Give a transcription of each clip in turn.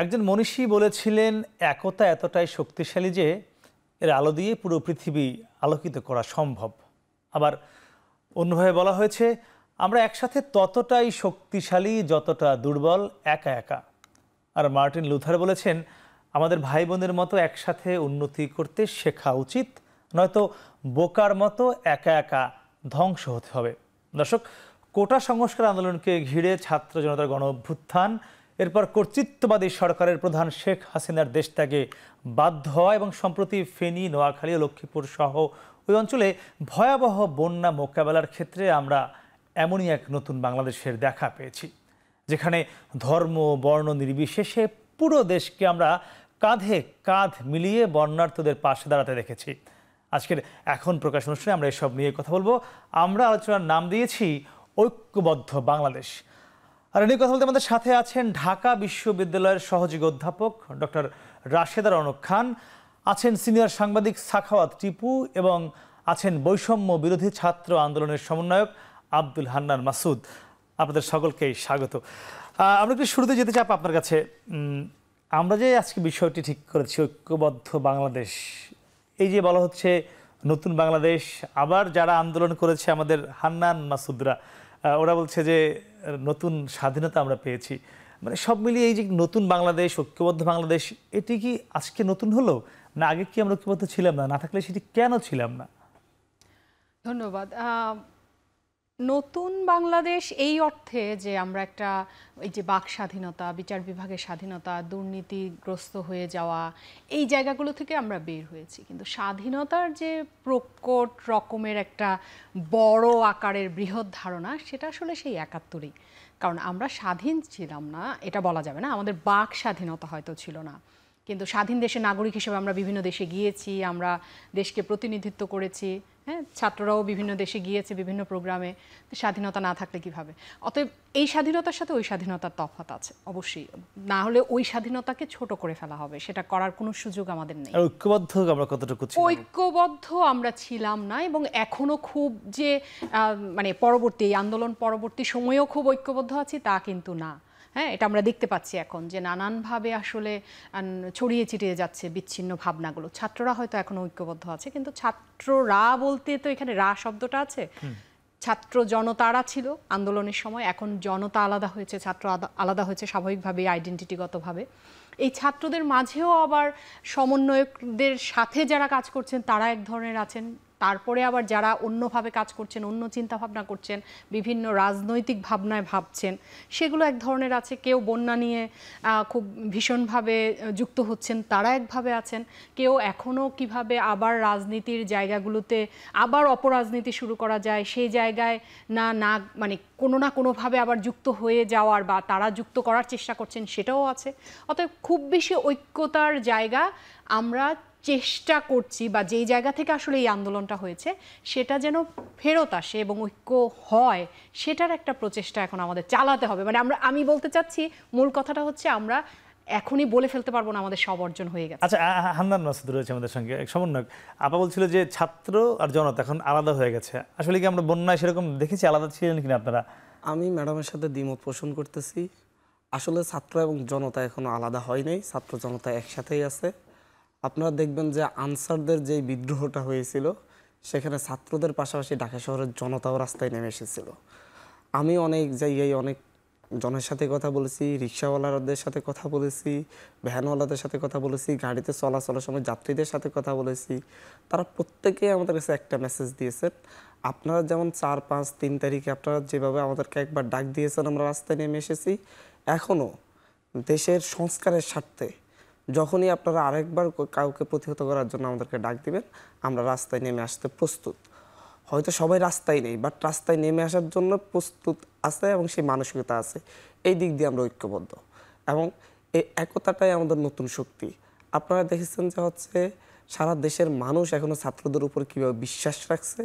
একজন মনীষী বলেছিলেন একতা এতটাই শক্তিশালী যে এর আলো দিয়ে পুরো পৃথিবী আলোকিত করা সম্ভব আবার অন্যভাবে বলা হয়েছে আমরা একসাথে ততটাই শক্তিশালী যতটা দুর্বল একা একা আর মার্টিন লুথার বলেছেন আমাদের ভাই বোনের মতো একসাথে উন্নতি করতে শেখা উচিত নয়তো বোকার মতো একা একা ধ্বংস হতে হবে দর্শক কোটা সংস্কার আন্দোলনকে ঘিরে ছাত্র জনতার গণ অভ্যুত্থান এরপর কর্তৃত্ববাদী সরকারের প্রধান শেখ হাসিনার দেশ ত্যাগে বাধ্য হওয়া এবং সম্প্রতি ফেনী নোয়াখালী ও লক্ষ্মীপুর সহ ওই অঞ্চলে ভয়াবহ বন্যা মোকাবেলার ক্ষেত্রে আমরা এমনই এক নতুন বাংলাদেশের দেখা পেয়েছি যেখানে ধর্ম বর্ণ নির্বিশেষে পুরো দেশকে আমরা কাঁধে কাঁধ মিলিয়ে বন্যার্থদের পাশে দাঁড়াতে দেখেছি আজকের এখন প্রকাশ অনুষ্ঠানে আমরা এসব নিয়ে কথা বলবো আমরা আলোচনার নাম দিয়েছি ঐক্যবদ্ধ বাংলাদেশ আর এই কথা বলতে আমাদের সাথে আছেন ঢাকা বিশ্ববিদ্যালয়ের সহযোগী অধ্যাপক ডক্টর রাশেদা রনক খান আছেন সিনিয়র সাংবাদিক সাখাওয়াত টিপু এবং আছেন বৈষম্য বিরোধী ছাত্র আন্দোলনের সমন্বয়ক আব্দুল হান্নান মাসুদ আপনাদের সকলকে স্বাগত আমরা একটু শুরুতে যেতে চাপ আপনার কাছে আমরা যে আজকে বিষয়টি ঠিক করেছি ঐক্যবদ্ধ বাংলাদেশ এই যে বলা হচ্ছে নতুন বাংলাদেশ আবার যারা আন্দোলন করেছে আমাদের হান্নান মাসুদরা ওরা বলছে যে নতুন স্বাধীনতা আমরা পেয়েছি মানে সব মিলিয়ে এই যে নতুন বাংলাদেশ ঐক্যবদ্ধ বাংলাদেশ এটি কি আজকে নতুন হলো না আগে কি আমরা ঐক্যবদ্ধ ছিলাম না না থাকলে সেটি কেন ছিলাম না ধন্যবাদ নতুন বাংলাদেশ এই অর্থে যে আমরা একটা এই যে বাক স্বাধীনতা বিচার বিভাগের স্বাধীনতা দুর্নীতিগ্রস্ত হয়ে যাওয়া এই জায়গাগুলো থেকে আমরা বের হয়েছি কিন্তু স্বাধীনতার যে প্রকট রকমের একটা বড় আকারের বৃহৎ ধারণা সেটা আসলে সেই একাত্তরই কারণ আমরা স্বাধীন ছিলাম না এটা বলা যাবে না আমাদের বাক স্বাধীনতা হয়তো ছিল না কিন্তু স্বাধীন দেশের নাগরিক হিসেবে আমরা বিভিন্ন দেশে গিয়েছি আমরা দেশকে প্রতিনিধিত্ব করেছি হ্যাঁ ছাত্ররাও বিভিন্ন দেশে গিয়েছে বিভিন্ন প্রোগ্রামে স্বাধীনতা না থাকলে কিভাবে অতএব এই স্বাধীনতার সাথে ওই স্বাধীনতার তফাত আছে অবশ্যই না হলে ওই স্বাধীনতাকে ছোট করে ফেলা হবে সেটা করার কোনো সুযোগ আমাদের নেই ঐক্যবদ্ধ আমরা কতটুকু ঐক্যবদ্ধ আমরা ছিলাম না এবং এখনো খুব যে মানে পরবর্তী আন্দোলন পরবর্তী সময়েও খুব ঐক্যবদ্ধ আছি তা কিন্তু না হ্যাঁ এটা আমরা দেখতে পাচ্ছি এখন যে নানানভাবে আসলে ছড়িয়ে ছিটিয়ে যাচ্ছে বিচ্ছিন্ন ভাবনাগুলো ছাত্ররা হয়তো এখন ঐক্যবদ্ধ আছে কিন্তু ছাত্ররা বলতে তো এখানে রা শব্দটা আছে ছাত্র জনতারা ছিল আন্দোলনের সময় এখন জনতা আলাদা হয়েছে ছাত্র আলাদা হয়েছে স্বাভাবিকভাবেই আইডেন্টিটিগতভাবে এই ছাত্রদের মাঝেও আবার সমন্বয়কদের সাথে যারা কাজ করছেন তারা এক ধরনের আছেন তারপরে আবার যারা অন্যভাবে কাজ করছেন অন্য চিন্তা ভাবনা করছেন বিভিন্ন রাজনৈতিক ভাবনায় ভাবছেন সেগুলো এক ধরনের আছে কেউ বন্যা নিয়ে খুব ভীষণভাবে যুক্ত হচ্ছেন তারা একভাবে আছেন কেউ এখনও কিভাবে আবার রাজনীতির জায়গাগুলোতে আবার অপরাজনীতি শুরু করা যায় সেই জায়গায় না না মানে কোনো না কোনোভাবে আবার যুক্ত হয়ে যাওয়ার বা তারা যুক্ত করার চেষ্টা করছেন সেটাও আছে অতএব খুব বেশি ঐক্যতার জায়গা আমরা চেষ্টা করছি বা যেই জায়গা থেকে আসলে এই আন্দোলনটা হয়েছে সেটা যেন ফেরত আসে এবং ঐক্য হয় সেটার একটা প্রচেষ্টা এখন আমাদের চালাতে হবে মানে আমরা আমি বলতে চাচ্ছি মূল কথাটা হচ্ছে আমরা এখনই বলে ফেলতে পারবো না আমাদের সব অর্জন হয়ে গেছে আচ্ছা হান্নান মাসুদ রয়েছে আমাদের সঙ্গে সমন্বয়ক আপা বলছিল যে ছাত্র আর জনতা এখন আলাদা হয়ে গেছে আসলে কি আমরা বন্যায় সেরকম দেখেছি আলাদা ছিলেন কিনা আপনারা আমি ম্যাডামের সাথে দ্বিমত পোষণ করতেছি আসলে ছাত্র এবং জনতা এখনো আলাদা হয় নাই ছাত্র জনতা একসাথেই আছে আপনারা দেখবেন যে আনসারদের যে বিদ্রোহটা হয়েছিল সেখানে ছাত্রদের পাশাপাশি ঢাকা শহরের জনতাও রাস্তায় নেমে এসেছিল আমি অনেক জায়গায় অনেক জনের সাথে কথা বলেছি রিক্সাওয়ালাদের সাথে কথা বলেছি ভ্যানওয়ালাদের সাথে কথা বলেছি গাড়িতে চলাচলের সময় যাত্রীদের সাথে কথা বলেছি তারা প্রত্যেকেই আমাদের কাছে একটা মেসেজ দিয়েছেন আপনারা যেমন চার পাঁচ তিন তারিখে আপনারা যেভাবে আমাদেরকে একবার ডাক দিয়েছেন আমরা রাস্তায় নেমে এসেছি এখনও দেশের সংস্কারের স্বার্থে যখনই আপনারা আরেকবার কাউকে প্রতিহত করার জন্য আমাদেরকে ডাক দিবেন আমরা রাস্তায় নেমে আসতে প্রস্তুত হয়তো সবাই রাস্তায় নেই বাট রাস্তায় নেমে আসার জন্য প্রস্তুত আছে এবং সেই মানসিকতা আছে এই দিক দিয়ে আমরা ঐক্যবদ্ধ এবং এই একতাটাই আমাদের নতুন শক্তি আপনারা দেখেছেন যে হচ্ছে সারা দেশের মানুষ এখনও ছাত্রদের উপর কীভাবে বিশ্বাস রাখছে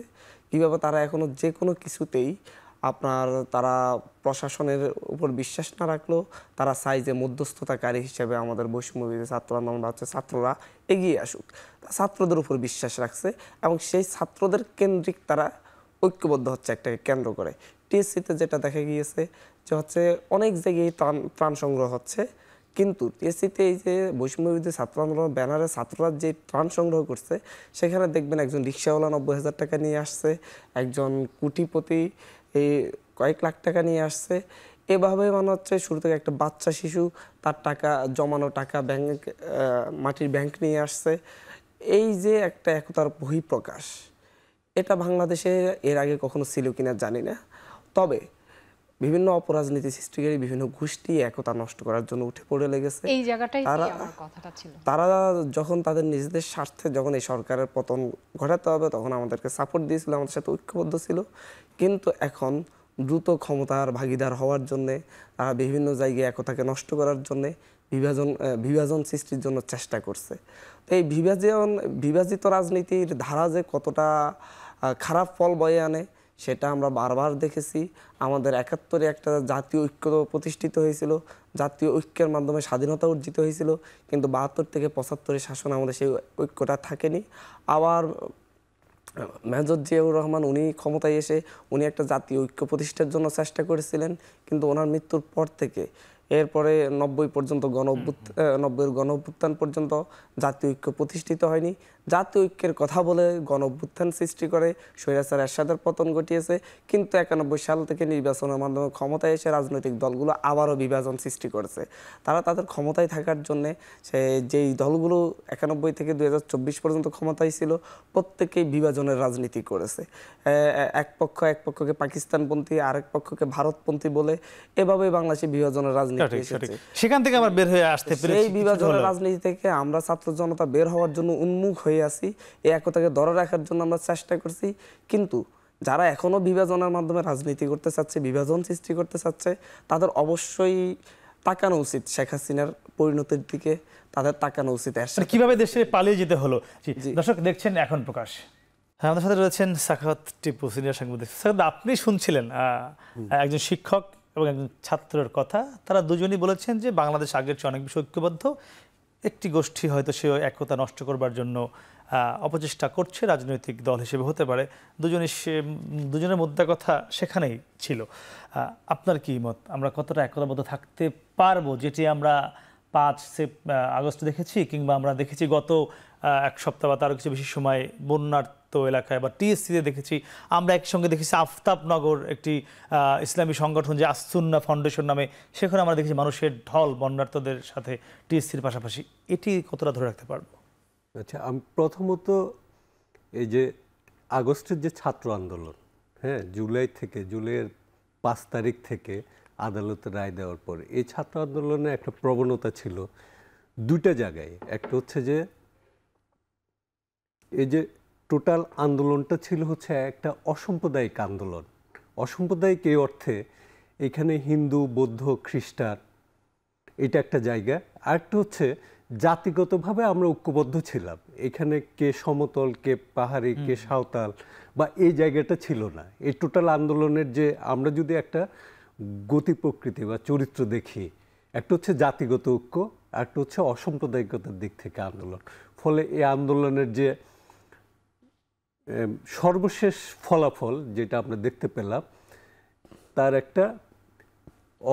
কীভাবে তারা এখনও যে কোনো কিছুতেই আপনার তারা প্রশাসনের উপর বিশ্বাস না রাখলেও তারা চাই যে মধ্যস্থতাকারী হিসেবে আমাদের বৈষম্য ছাত্র আন্দোলন হচ্ছে ছাত্ররা এগিয়ে আসুক ছাত্রদের উপর বিশ্বাস রাখছে এবং সেই ছাত্রদের কেন্দ্রিক তারা ঐক্যবদ্ধ হচ্ছে একটাকে কেন্দ্র করে টিএসসিতে যেটা দেখা গিয়েছে যে হচ্ছে অনেক জায়গায় ত্রাণ ত্রাণ সংগ্রহ হচ্ছে কিন্তু টিএসসিতে এই যে বৈষম্যবিরোধী ছাত্র আন্দোলন ব্যানারে ছাত্ররা যে ত্রাণ সংগ্রহ করছে সেখানে দেখবেন একজন রিক্সাওয়ালা নব্বই হাজার টাকা নিয়ে আসছে একজন কুটিপতি এই কয়েক লাখ টাকা নিয়ে আসছে এভাবে মনে হচ্ছে শুরু থেকে একটা বাচ্চা শিশু তার টাকা জমানো টাকা ব্যাংক মাটির ব্যাংক নিয়ে আসছে এই যে একটা একতার বহিঃপ্রকাশ এটা বাংলাদেশে এর আগে কখনো ছিল কিনা জানি না তবে বিভিন্ন অপরাজনীতি সৃষ্টিকারী বিভিন্ন গোষ্ঠী একতা নষ্ট করার জন্য উঠে পড়ে লেগেছে এই জায়গাটাই আমার কথাটা ছিল তারা যখন তাদের নিজেদের স্বার্থে যখন এই সরকারের পতন ঘটাতে হবে তখন আমাদেরকে সাপোর্ট দিয়েছিল আমাদের সাথে ঐক্যবদ্ধ ছিল কিন্তু এখন দ্রুত ক্ষমতার ভাগিদার হওয়ার জন্যে তারা বিভিন্ন জায়গায় একতাকে নষ্ট করার জন্যে বিভাজন বিভাজন সৃষ্টির জন্য চেষ্টা করছে এই বিভাজন বিভাজিত রাজনীতির ধারা যে কতটা খারাপ ফল বয়ে আনে সেটা আমরা বারবার দেখেছি আমাদের একাত্তরে একটা জাতীয় ঐক্য প্রতিষ্ঠিত হয়েছিল জাতীয় ঐক্যের মাধ্যমে স্বাধীনতা অর্জিত হয়েছিল কিন্তু বাহাত্তর থেকে পঁচাত্তরের শাসন আমাদের সেই ঐক্যটা থাকেনি আবার মেজর জিয়াউর রহমান উনি ক্ষমতায় এসে উনি একটা জাতীয় ঐক্য প্রতিষ্ঠার জন্য চেষ্টা করেছিলেন কিন্তু ওনার মৃত্যুর পর থেকে এরপরে নব্বই পর্যন্ত গণ নব্বইয়ের গণ অভ্যুত্থান পর্যন্ত জাতীয় ঐক্য প্রতিষ্ঠিত হয়নি জাতীয় ঐক্যের কথা বলে গণ অভ্যুত্থান সৃষ্টি করে স্বৈরাচার এরশাদের পতন ঘটিয়েছে কিন্তু একানব্বই সাল থেকে নির্বাচনের মাধ্যমে ক্ষমতায় এসে রাজনৈতিক দলগুলো আবারও বিভাজন সৃষ্টি করেছে তারা তাদের ক্ষমতায় থাকার জন্যে সে যেই দলগুলো একানব্বই থেকে দুই পর্যন্ত ক্ষমতায় ছিল প্রত্যেকেই বিভাজনের রাজনীতি করেছে এক পক্ষ এক পক্ষকে পাকিস্তানপন্থী আরেক পক্ষকে ভারতপন্থী বলে এভাবে বাংলাদেশে বিভাজনের রাজনীতি সেখান থেকে আমরা বের হয়ে আসতে সেই বিভাজনের রাজনীতি থেকে আমরা ছাত্র জনতা বের হওয়ার জন্য উন্মুখ হয়ে আছি এই একতাকে ধরে রাখার জন্য আমরা চেষ্টা করছি কিন্তু যারা এখনো বিভাজনের মাধ্যমে রাজনীতি করতে চাচ্ছে বিভাজন সৃষ্টি করতে চাচ্ছে তাদের অবশ্যই তাকানো উচিত শেখ হাসিনার পরিণতির দিকে তাদের তাকানো উচিত মানে কিভাবে দেশে পালিয়ে যেতে হলো দর্শক দেখছেন এখন প্রকাশ হ্যাঁ আমাদের সাথে রয়েছেন সাখাত টিপু সিনিয়র সাংবাদিক আপনি শুনছিলেন একজন শিক্ষক এবং একজন ছাত্রের কথা তারা দুজনই বলেছেন যে বাংলাদেশ আগের চেয়ে অনেক বেশি ঐক্যবদ্ধ একটি গোষ্ঠী হয়তো সে একতা নষ্ট করবার জন্য অপচেষ্টা করছে রাজনৈতিক দল হিসেবে হতে পারে দুজনের সে দুজনের মধ্যে কথা সেখানেই ছিল আপনার কি মত আমরা কতটা একতাবদ্ধ থাকতে পারবো যেটি আমরা পাঁচ আগস্ট দেখেছি কিংবা আমরা দেখেছি গত এক সপ্তাহ বা তার কিছু বেশি সময় বন্যার তো এলাকায় বা টিএসসিতে দেখেছি আমরা একসঙ্গে দেখেছি আফতাবনগর একটি ইসলামী সংগঠন যে আস্তুন্না ফাউন্ডেশন নামে সেখানে আমরা দেখেছি মানুষের ঢল বন্যার্থদের সাথে টিএসসির পাশাপাশি এটি কতটা ধরে রাখতে পারবো আচ্ছা আমি প্রথমত এই যে আগস্টের যে ছাত্র আন্দোলন হ্যাঁ জুলাই থেকে জুলাইয়ের পাঁচ তারিখ থেকে আদালতে রায় দেওয়ার পর এই ছাত্র আন্দোলনে একটা প্রবণতা ছিল দুইটা জায়গায় একটা হচ্ছে যে এই যে টোটাল আন্দোলনটা ছিল হচ্ছে একটা অসাম্প্রদায়িক আন্দোলন অসাম্প্রদায়িক এই অর্থে এখানে হিন্দু বৌদ্ধ খ্রিস্টান এটা একটা জায়গা আরেকটা হচ্ছে জাতিগতভাবে আমরা ঐক্যবদ্ধ ছিলাম এখানে কে সমতল কে পাহাড়ি কে সাঁওতাল বা এই জায়গাটা ছিল না এই টোটাল আন্দোলনের যে আমরা যদি একটা গতি প্রকৃতি বা চরিত্র দেখি একটা হচ্ছে জাতিগত ঐক্য একটা হচ্ছে অসাম্প্রদায়িকতার দিক থেকে আন্দোলন ফলে এই আন্দোলনের যে সর্বশেষ ফলাফল যেটা আমরা দেখতে পেলাম তার একটা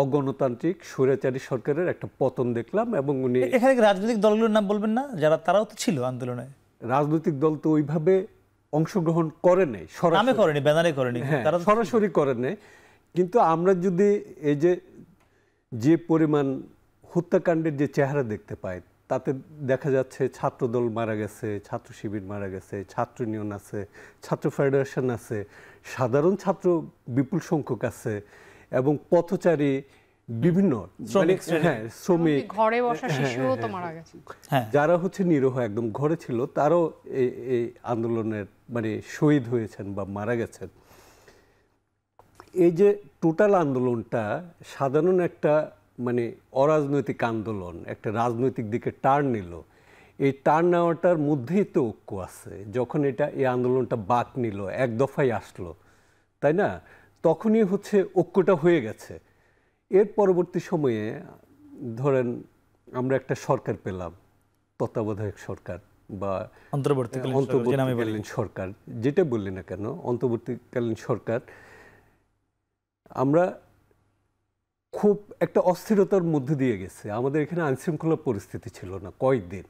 অগণতান্ত্রিক স্বৈরাচারী সরকারের একটা পতন দেখলাম এবং উনি এখানে রাজনৈতিক দলগুলোর নাম বলবেন না যারা তারাও তো ছিল আন্দোলনে রাজনৈতিক দল তো ওইভাবে অংশগ্রহণ করে নাই সরাসরি করেনি ব্যানারে করেনি হ্যাঁ, সরাসরি করে নেই কিন্তু আমরা যদি এই যে যে পরিমাণ হত্যাকাণ্ডের যে চেহারা দেখতে পাই তাতে দেখা যাচ্ছে ছাত্রদল মারা গেছে ছাত্র শিবির মারা গেছে ছাত্র ইউনিয়ন আছে ছাত্র ফেডারেশন আছে সাধারণ ছাত্র বিপুল সংখ্যক আছে এবং পথচারী বিভিন্ন শ্রমিক মানে, হ্যাঁ, হ্যাঁ, হ্যাঁ, যারা হচ্ছে নিরহ একদম ঘরে ছিল তারও এই আন্দোলনের মানে শহীদ হয়েছেন বা মারা গেছেন এই যে টোটাল আন্দোলনটা সাধারণ একটা মানে অরাজনৈতিক আন্দোলন একটা রাজনৈতিক দিকে টার্ন নিল এই টার্ন নেওয়াটার মধ্যেই তো ঐক্য আছে যখন এটা এই আন্দোলনটা বাক নিল এক দফায় আসলো তাই না তখনই হচ্ছে ঐক্যটা হয়ে গেছে এর পরবর্তী সময়ে ধরেন আমরা একটা সরকার পেলাম তত্ত্বাবধায়ক সরকার বা অন্তর্বর্তীকালীন সরকার যেটা বললি না কেন অন্তর্বর্তীকালীন সরকার আমরা খুব একটা অস্থিরতার মধ্যে দিয়ে গেছে আমাদের এখানে আইনশৃঙ্খলা পরিস্থিতি ছিল না কয়েকদিন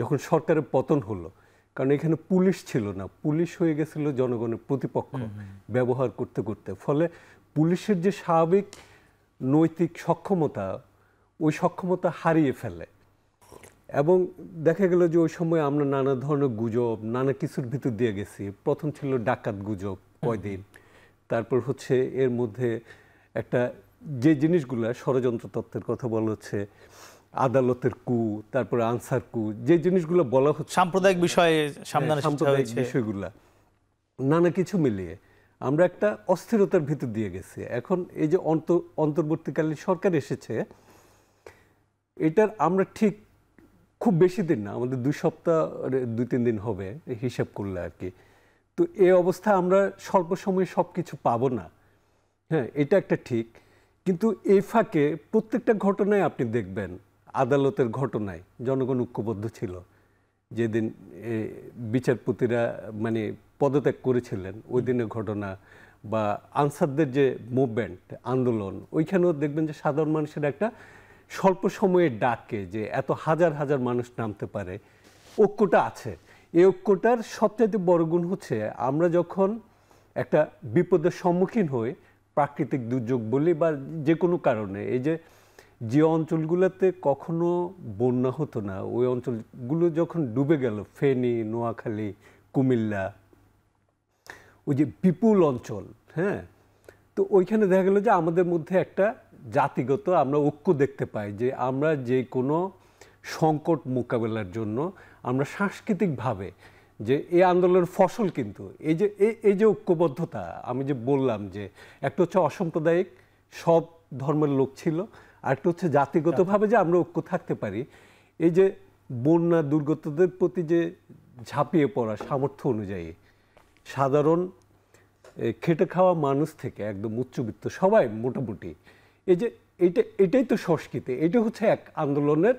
যখন সরকারের পতন হলো কারণ এখানে পুলিশ ছিল না পুলিশ হয়ে গেছিল জনগণের প্রতিপক্ষ ব্যবহার করতে করতে ফলে পুলিশের যে স্বাভাবিক নৈতিক সক্ষমতা ওই সক্ষমতা হারিয়ে ফেলে এবং দেখা গেল যে ওই সময় আমরা নানা ধরনের গুজব নানা কিছুর ভিতর দিয়ে গেছি প্রথম ছিল ডাকাত গুজব কয়দিন তারপর হচ্ছে এর মধ্যে একটা যে জিনিসগুলো ষড়যন্ত্র তত্ত্বের কথা বলা হচ্ছে আদালতের কু তারপরে আনসার কু যে জিনিসগুলো বলা হচ্ছে সাম্প্রদায়িক বিষয়ে হ্যাঁ, সাম্প্রদায়িক বিষয়গুলা নানা কিছু মিলিয়ে আমরা একটা অস্থিরতার ভিতর দিয়ে গেছি এখন এই যে অন্তর অন্তর্বর্তীকালীন সরকার এসেছে এটার আমরা ঠিক খুব বেশি দিন না আমাদের দুই সপ্তাহ দুই তিন দিন হবে হিসাব করলে আর কি তো এ অবস্থা আমরা স্বল্প সময়ে সব কিছু পাবো না হ্যাঁ এটা একটা ঠিক কিন্তু এই ফাঁকে প্রত্যেকটা ঘটনায় আপনি দেখবেন আদালতের ঘটনায় জনগণ ঐক্যবদ্ধ ছিল যেদিন বিচারপতিরা মানে পদত্যাগ করেছিলেন ওই দিনের ঘটনা বা আনসারদের যে মুভমেন্ট আন্দোলন ওইখানেও দেখবেন যে সাধারণ মানুষের একটা স্বল্প সময়ে ডাকে যে এত হাজার হাজার মানুষ নামতে পারে ঐক্যটা আছে এই ঐক্যটার সবচাইতে বড় গুণ হচ্ছে আমরা যখন একটা বিপদের সম্মুখীন হই প্রাকৃতিক দুর্যোগ বলি বা যে কোনো কারণে এই যে যে অঞ্চলগুলোতে কখনো বন্যা হতো না ওই অঞ্চলগুলো যখন ডুবে গেল ফেনী নোয়াখালী কুমিল্লা ওই যে বিপুল অঞ্চল হ্যাঁ তো ওইখানে দেখা গেল যে আমাদের মধ্যে একটা জাতিগত আমরা ঐক্য দেখতে পাই যে আমরা যে কোনো সংকট মোকাবেলার জন্য আমরা সাংস্কৃতিকভাবে যে এই আন্দোলনের ফসল কিন্তু এই যে এই যে ঐক্যবদ্ধতা আমি যে বললাম যে একটা হচ্ছে অসাম্প্রদায়িক সব ধর্মের লোক ছিল আরেকটা হচ্ছে জাতিগতভাবে যে আমরা ঐক্য থাকতে পারি এই যে বন্যা দুর্গতদের প্রতি যে ঝাঁপিয়ে পড়া সামর্থ্য অনুযায়ী সাধারণ খেটে খাওয়া মানুষ থেকে একদম উচ্চবিত্ত সবাই মোটামুটি এই যে এটা এটাই তো সংস্কৃতি এটা হচ্ছে এক আন্দোলনের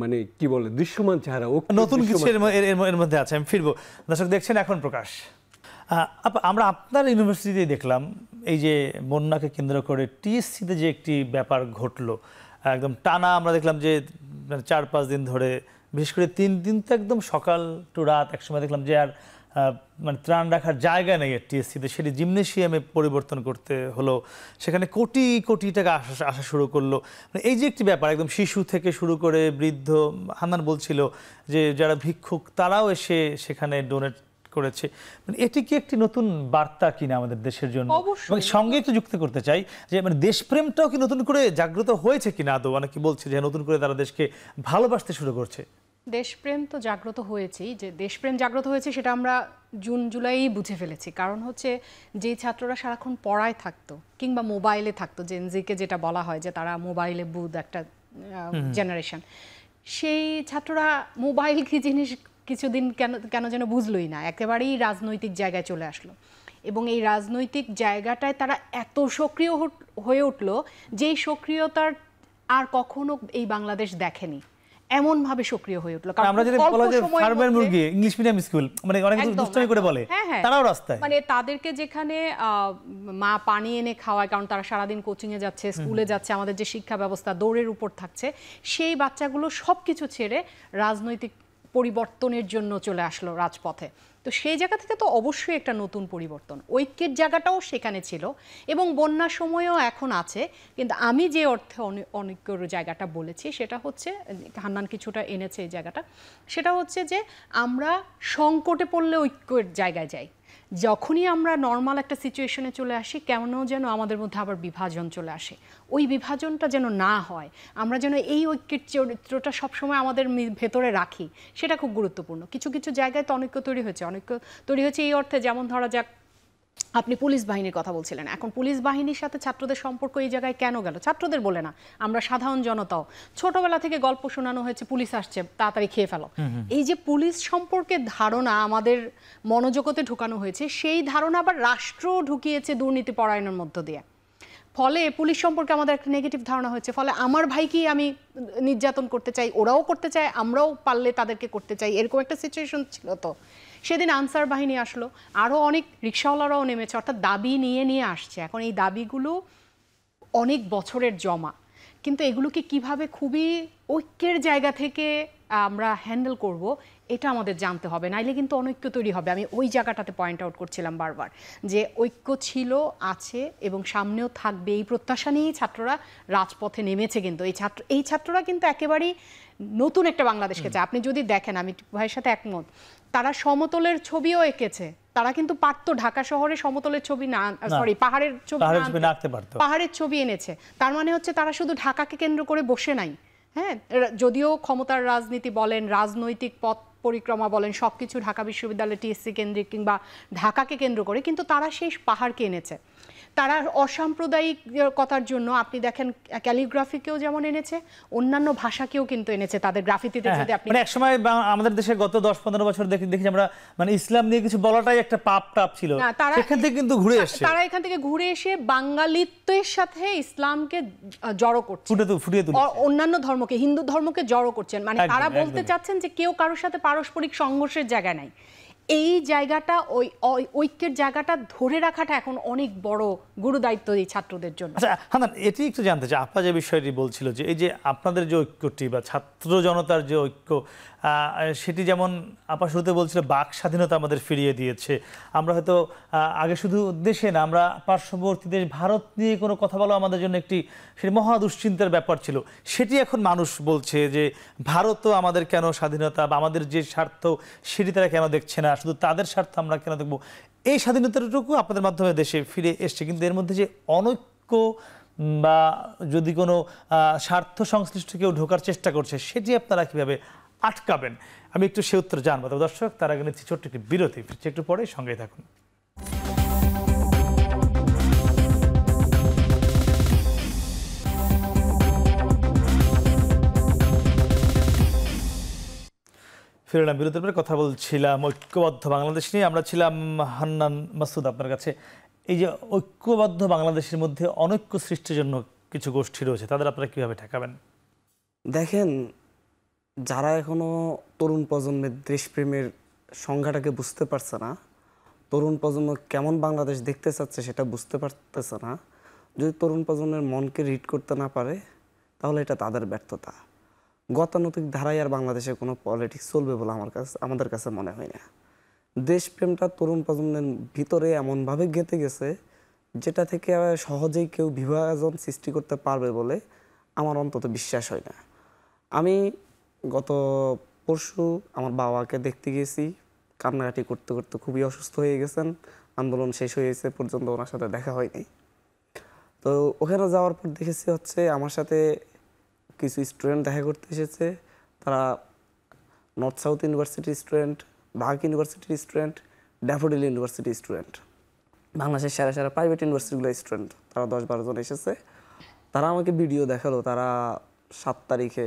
মানে কি বলে দৃশ্যমান চেহারা ও নতুন কিছু এর মধ্যে আছে আমি ফিরবো দর্শক দেখছেন এখন প্রকাশ আমরা আপনার ইউনিভার্সিটিতে দেখলাম এই যে বন্যাকে কেন্দ্র করে টিএসসিতে যে একটি ব্যাপার ঘটলো একদম টানা আমরা দেখলাম যে মানে চার পাঁচ দিন ধরে বিশেষ করে তিন দিন তো একদম সকাল টু রাত একসময় দেখলাম যে আর মানে ত্রাণ রাখার জায়গা নেই টিএসসিতে সেটি জিমনেশিয়ামে পরিবর্তন করতে হলো সেখানে কোটি কোটি টাকা আসা আসা শুরু করলো মানে এই যে একটি ব্যাপার একদম শিশু থেকে শুরু করে বৃদ্ধ হান্নান বলছিল যে যারা ভিক্ষুক তারাও এসে সেখানে ডোনেট করেছে মানে এটি কি একটি নতুন বার্তা কিনা আমাদের দেশের জন্য এবং সঙ্গে একটু যুক্ত করতে চাই যে মানে দেশপ্রেমটাও কি নতুন করে জাগ্রত হয়েছে কিনা আদৌ অনেকে বলছে যে হ্যাঁ, নতুন করে তারা দেশকে ভালোবাসতে শুরু করছে দেশপ্রেম তো জাগ্রত হয়েছি যে দেশপ্রেম জাগ্রত হয়েছে সেটা আমরা জুন জুলাইই বুঝে ফেলেছি কারণ হচ্ছে যে ছাত্ররা সারাক্ষণ পড়ায় থাকতো কিংবা মোবাইলে থাকতো জেনজিকে যেটা বলা হয় যে তারা মোবাইলে বুধ একটা জেনারেশন সেই ছাত্ররা মোবাইল কি জিনিস কিছুদিন কেন কেন যেন বুঝলই না একেবারেই রাজনৈতিক জায়গায় চলে আসলো এবং এই রাজনৈতিক জায়গাটায় তারা এত সক্রিয় হয়ে উঠলো যেই সক্রিয়তার আর কখনো এই বাংলাদেশ দেখেনি এমন ভাবে সক্রিয় হয়ে উঠলো আমরা যদি বলো যে ফার্মের মুরগি ইংলিশ মিডিয়াম স্কুল মানে অনেক দুষ্টামি করে বলে হ্যাঁ, হ্যাঁ। তারাও রাস্তায় মানে তাদেরকে যেখানে মা পানি এনে খাওয়ায় কারণ তারা সারাদিন কোচিং এ যাচ্ছে স্কুলে যাচ্ছে আমাদের যে শিক্ষা ব্যবস্থা দৌড়ের উপর থাকছে সেই বাচ্চাগুলো সবকিছু ছেড়ে রাজনৈতিক পরিবর্তনের জন্য চলে আসলো রাজপথে তো সেই জায়গা থেকে তো অবশ্যই একটা নতুন পরিবর্তন ঐক্যের জায়গাটাও সেখানে ছিল এবং বন্যার সময়ও এখন আছে কিন্তু আমি যে অর্থে অনৈক্যর জায়গাটা বলেছি সেটা হচ্ছে হান্নান কিছুটা এনেছে এই জায়গাটা সেটা হচ্ছে যে আমরা সংকটে পড়লে ঐক্যের জায়গায় যাই যখনই আমরা নর্মাল একটা সিচুয়েশনে চলে আসি কেন যেন আমাদের মধ্যে আবার বিভাজন চলে আসে ওই বিভাজনটা যেন না হয় আমরা যেন এই ঐক্যের চরিত্রটা সবসময় আমাদের ভেতরে রাখি সেটা খুব গুরুত্বপূর্ণ কিছু কিছু জায়গায় তো অনেক তৈরি হয়েছে অনেক তৈরি হয়েছে এই অর্থে যেমন ধরা যাক আপনি পুলিশ বাহিনীর কথা বলছিলেন এখন পুলিশ বাহিনীর সাথে ছাত্রদের সম্পর্ক এই জায়গায় কেন গেল ছাত্রদের বলে না আমরা সাধারণ জনতাও ছোটবেলা থেকে গল্প শোনানো হয়েছে পুলিশ আসছে তাড়াতাড়ি খেয়ে ফেলো এই যে পুলিশ সম্পর্কে ধারণা আমাদের মনোজগতে ঢুকানো হয়েছে সেই ধারণা আবার রাষ্ট্র ঢুকিয়েছে দুর্নীতি পরায়ণের মধ্য দিয়ে ফলে পুলিশ সম্পর্কে আমাদের একটা নেগেটিভ ধারণা হয়েছে ফলে আমার ভাইকেই আমি নির্যাতন করতে চাই ওরাও করতে চায় আমরাও পারলে তাদেরকে করতে চাই এরকম একটা সিচুয়েশন ছিল তো সেদিন আনসার বাহিনী আসলো আরও অনেক রিক্সাওয়ালারাও নেমেছে অর্থাৎ দাবি নিয়ে নিয়ে আসছে এখন এই দাবিগুলো অনেক বছরের জমা কিন্তু এগুলোকে কিভাবে খুবই ঐক্যের জায়গা থেকে আমরা হ্যান্ডেল করব এটা আমাদের জানতে হবে নাইলে কিন্তু অনৈক্য তৈরি হবে আমি ওই জায়গাটাতে পয়েন্ট আউট করছিলাম বারবার যে ঐক্য ছিল আছে এবং সামনেও থাকবে এই প্রত্যাশা নিয়েই ছাত্ররা রাজপথে নেমেছে কিন্তু এই ছাত্র এই ছাত্ররা কিন্তু একেবারেই নতুন একটা বাংলাদেশকে চায় আপনি যদি দেখেন আমি ভাইয়ের সাথে একমত তারা সমতলের ছবিও এঁকেছে তারা কিন্তু পারতো ঢাকা শহরে সমতলের ছবি না সরি পাহাড়ের ছবি পাহাড়ের ছবি এনেছে তার মানে হচ্ছে তারা শুধু ঢাকাকে কেন্দ্র করে বসে নাই হ্যাঁ যদিও ক্ষমতার রাজনীতি বলেন রাজনৈতিক পথ পরিক্রমা বলেন সব কিছু ঢাকা বিশ্ববিদ্যালয় টিএসসি কেন্দ্রিক কিংবা ঢাকাকে কেন্দ্র করে কিন্তু তারা শেষ পাহাড়কে এনেছে তারা অসাম্প্রদায়িকতার জন্য আপনি দেখেন ক্যালিগ্রাফিকেও যেমন এনেছে অন্যান্য ভাষাকেও কিন্তু এনেছে তাদের গ্রাফিতিতে হ্যাঁ, যদি হ্যাঁ। আপনি মানে একসময় আমাদের দেশে গত দশ পনেরো বছর দেখি দেখি আমরা মানে ইসলাম নিয়ে কিছু বলাটাই একটা পাপ টাপ ছিল এখান থেকে কিন্তু ঘুরে এসে তারা এখান থেকে ঘুরে এসে বাঙালিত্বের সাথে ইসলামকে জড়ো করছে ফুটিয়ে অন্যান্য ধর্মকে হিন্দু ধর্মকে জড়ো করছেন মানে তারা বলতে চাচ্ছেন যে কেউ কারোর সাথে পারস্পরিক সংঘর্ষের জায়গা নাই এই জায়গাটা ওই ঐক্যের জায়গাটা ধরে রাখাটা এখন অনেক বড় গুরু দায়িত্ব এই ছাত্রদের জন্য আচ্ছা হ্যাঁ এটি একটু জানতে চাই আপনার যে বিষয়টি বলছিল যে এই যে আপনাদের যে ঐক্যটি বা ছাত্র জনতার যে ঐক্য সেটি যেমন আপা শুরুতে বলছিল বাক স্বাধীনতা আমাদের ফিরিয়ে দিয়েছে আমরা হয়তো আগে শুধু দেশে না আমরা পার্শ্ববর্তী দেশ ভারত নিয়ে কোনো কথা বলা আমাদের জন্য একটি সেটি মহা দুশ্চিন্তার ব্যাপার ছিল সেটি এখন মানুষ বলছে যে ভারতও আমাদের কেন স্বাধীনতা বা আমাদের যে স্বার্থ সেটি তারা কেন দেখছে না শুধু তাদের স্বার্থ আমরা কেন দেখবো এই স্বাধীনতাটুকু আপনাদের মাধ্যমে দেশে ফিরে এসছে কিন্তু এর মধ্যে যে অনৈক্য বা যদি কোনো স্বার্থ সংশ্লিষ্ট কেউ ঢোকার চেষ্টা করছে সেটি আপনারা কীভাবে আটকাবেন আমি একটু সে উত্তর জানবো তবে দর্শক তার আগে নিচ্ছি ছোট্ট একটি বিরতি ফিরছি একটু পরে সঙ্গেই থাকুন ফিরে এলাম বিরতির পরে কথা বলছিলাম ঐক্যবদ্ধ বাংলাদেশ নিয়ে আমরা ছিলাম হান্নান মাসুদ আপনার কাছে এই যে ঐক্যবদ্ধ বাংলাদেশের মধ্যে অনৈক্য সৃষ্টির জন্য কিছু গোষ্ঠী রয়েছে তাদের আপনারা কীভাবে ঠেকাবেন দেখেন যারা এখনও তরুণ প্রজন্মের দেশপ্রেমের সংজ্ঞাটাকে বুঝতে পারছে না তরুণ প্রজন্ম কেমন বাংলাদেশ দেখতে চাচ্ছে সেটা বুঝতে পারতেছে না যদি তরুণ প্রজন্মের মনকে রিড করতে না পারে তাহলে এটা তাদের ব্যর্থতা গতানুতিক ধারায় আর বাংলাদেশে কোনো পলিটিক্স চলবে বলে আমার কাছে আমাদের কাছে মনে হয় না দেশপ্রেমটা তরুণ প্রজন্মের ভিতরে এমনভাবে গেঁথে গেছে যেটা থেকে সহজেই কেউ বিভাজন সৃষ্টি করতে পারবে বলে আমার অন্তত বিশ্বাস হয় না আমি গত পরশু আমার বাবাকে দেখতে গেছি কান্নাকাটি করতে করতে খুবই অসুস্থ হয়ে গেছেন আন্দোলন শেষ হয়েছে পর্যন্ত ওনার সাথে দেখা হয়নি তো ওখানে যাওয়ার পর দেখেছি হচ্ছে আমার সাথে কিছু স্টুডেন্ট দেখা করতে এসেছে তারা নর্থ সাউথ ইউনিভার্সিটি স্টুডেন্ট বাঘ ইউনিভার্সিটির স্টুডেন্ট ড্যাফোডিল ইউনিভার্সিটি স্টুডেন্ট বাংলাদেশের সেরা সেরা প্রাইভেট ইউনিভার্সিটিগুলো স্টুডেন্ট তারা দশ বারো জন এসেছে তারা আমাকে ভিডিও দেখালো তারা সাত তারিখে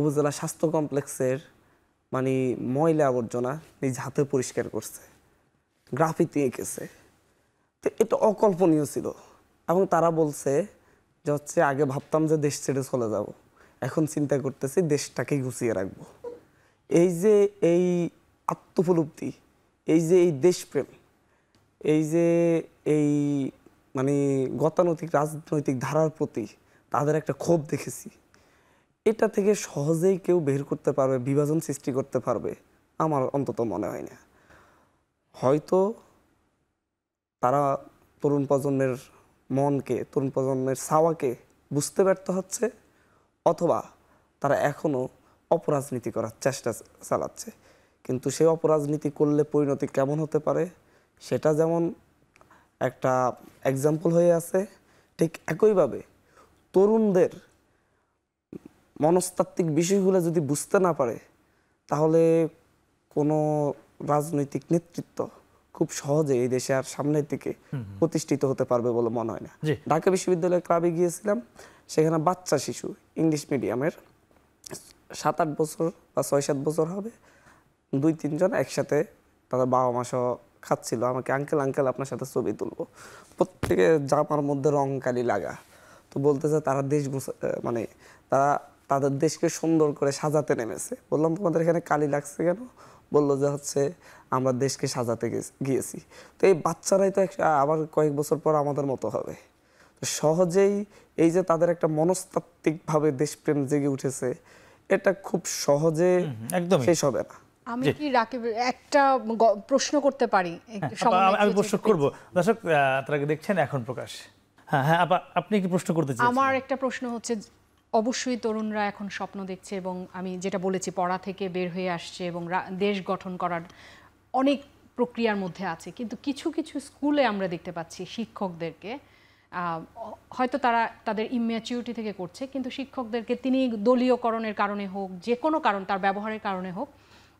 উপজেলা স্বাস্থ্য কমপ্লেক্সের মানে ময়লা আবর্জনা নিজ হাতে পরিষ্কার করছে গ্রাফিতি এঁকেছে তো এটা অকল্পনীয় ছিল এবং তারা বলছে যে হচ্ছে আগে ভাবতাম যে দেশ ছেড়ে চলে যাব এখন চিন্তা করতেছি দেশটাকে গুছিয়ে রাখব এই যে এই আত্মপলব্ধি এই যে এই দেশপ্রেম এই যে এই মানে গতানুতিক রাজনৈতিক ধারার প্রতি তাদের একটা ক্ষোভ দেখেছি এটা থেকে সহজেই কেউ বের করতে পারবে বিভাজন সৃষ্টি করতে পারবে আমার অন্তত মনে হয় না হয়তো তারা তরুণ প্রজন্মের মনকে তরুণ প্রজন্মের সাওয়াকে বুঝতে ব্যর্থ হচ্ছে অথবা তারা এখনও অপরাজনীতি করার চেষ্টা চালাচ্ছে কিন্তু সেই অপরাজনীতি করলে পরিণতি কেমন হতে পারে সেটা যেমন একটা এক্সাম্পল হয়ে আছে ঠিক একইভাবে তরুণদের মনস্তাত্ত্বিক বিষয়গুলো যদি বুঝতে না পারে তাহলে কোনো রাজনৈতিক নেতৃত্ব খুব সহজে এই দেশে আর সামনের দিকে প্রতিষ্ঠিত হতে পারবে বলে মনে হয় না ঢাকা বিশ্ববিদ্যালয়ের ক্লাবে গিয়েছিলাম সেখানে বাচ্চা শিশু ইংলিশ মিডিয়ামের সাত আট বছর বা ছয় সাত বছর হবে দুই তিনজন একসাথে তাদের বাবা মা সহ খাচ্ছিল আমাকে আঙ্কেল আঙ্কেল আপনার সাথে ছবি তুলবো প্রত্যেকে জামার মধ্যে রং কালি লাগা তো বলতেছে তারা দেশ মানে তারা তাদের দেশকে সুন্দর করে সাজাতে নেমেছে বললাম তোমাদের এখানে কালি লাগছে কেন বললো যে হচ্ছে আমরা দেশকে সাজাতে গিয়েছি তো এই বাচ্চারাই তো আবার কয়েক বছর পর আমাদের মতো হবে সহজেই এই যে তাদের একটা মনস্তাত্ত্বিকভাবে দেশপ্রেম জেগে উঠেছে এটা খুব সহজে একদম শেষ হবে না আমি কি রাকিব একটা প্রশ্ন করতে পারি হ্যাঁ, আমি প্রশ্ন করব দর্শক তারা দেখছেন এখন প্রকাশ হ্যাঁ হ্যাঁ আপনি কি প্রশ্ন করতে চান আমার একটা প্রশ্ন হচ্ছে অবশ্যই তরুণরা এখন স্বপ্ন দেখছে এবং আমি যেটা বলেছি পড়া থেকে বের হয়ে আসছে এবং দেশ গঠন করার অনেক প্রক্রিয়ার মধ্যে আছে কিন্তু কিছু কিছু স্কুলে আমরা দেখতে পাচ্ছি শিক্ষকদেরকে হয়তো তারা তাদের ইম্যাচিউরিটি থেকে করছে কিন্তু শিক্ষকদেরকে তিনি দলীয়করণের কারণে হোক যে কোনো কারণ তার ব্যবহারের কারণে হোক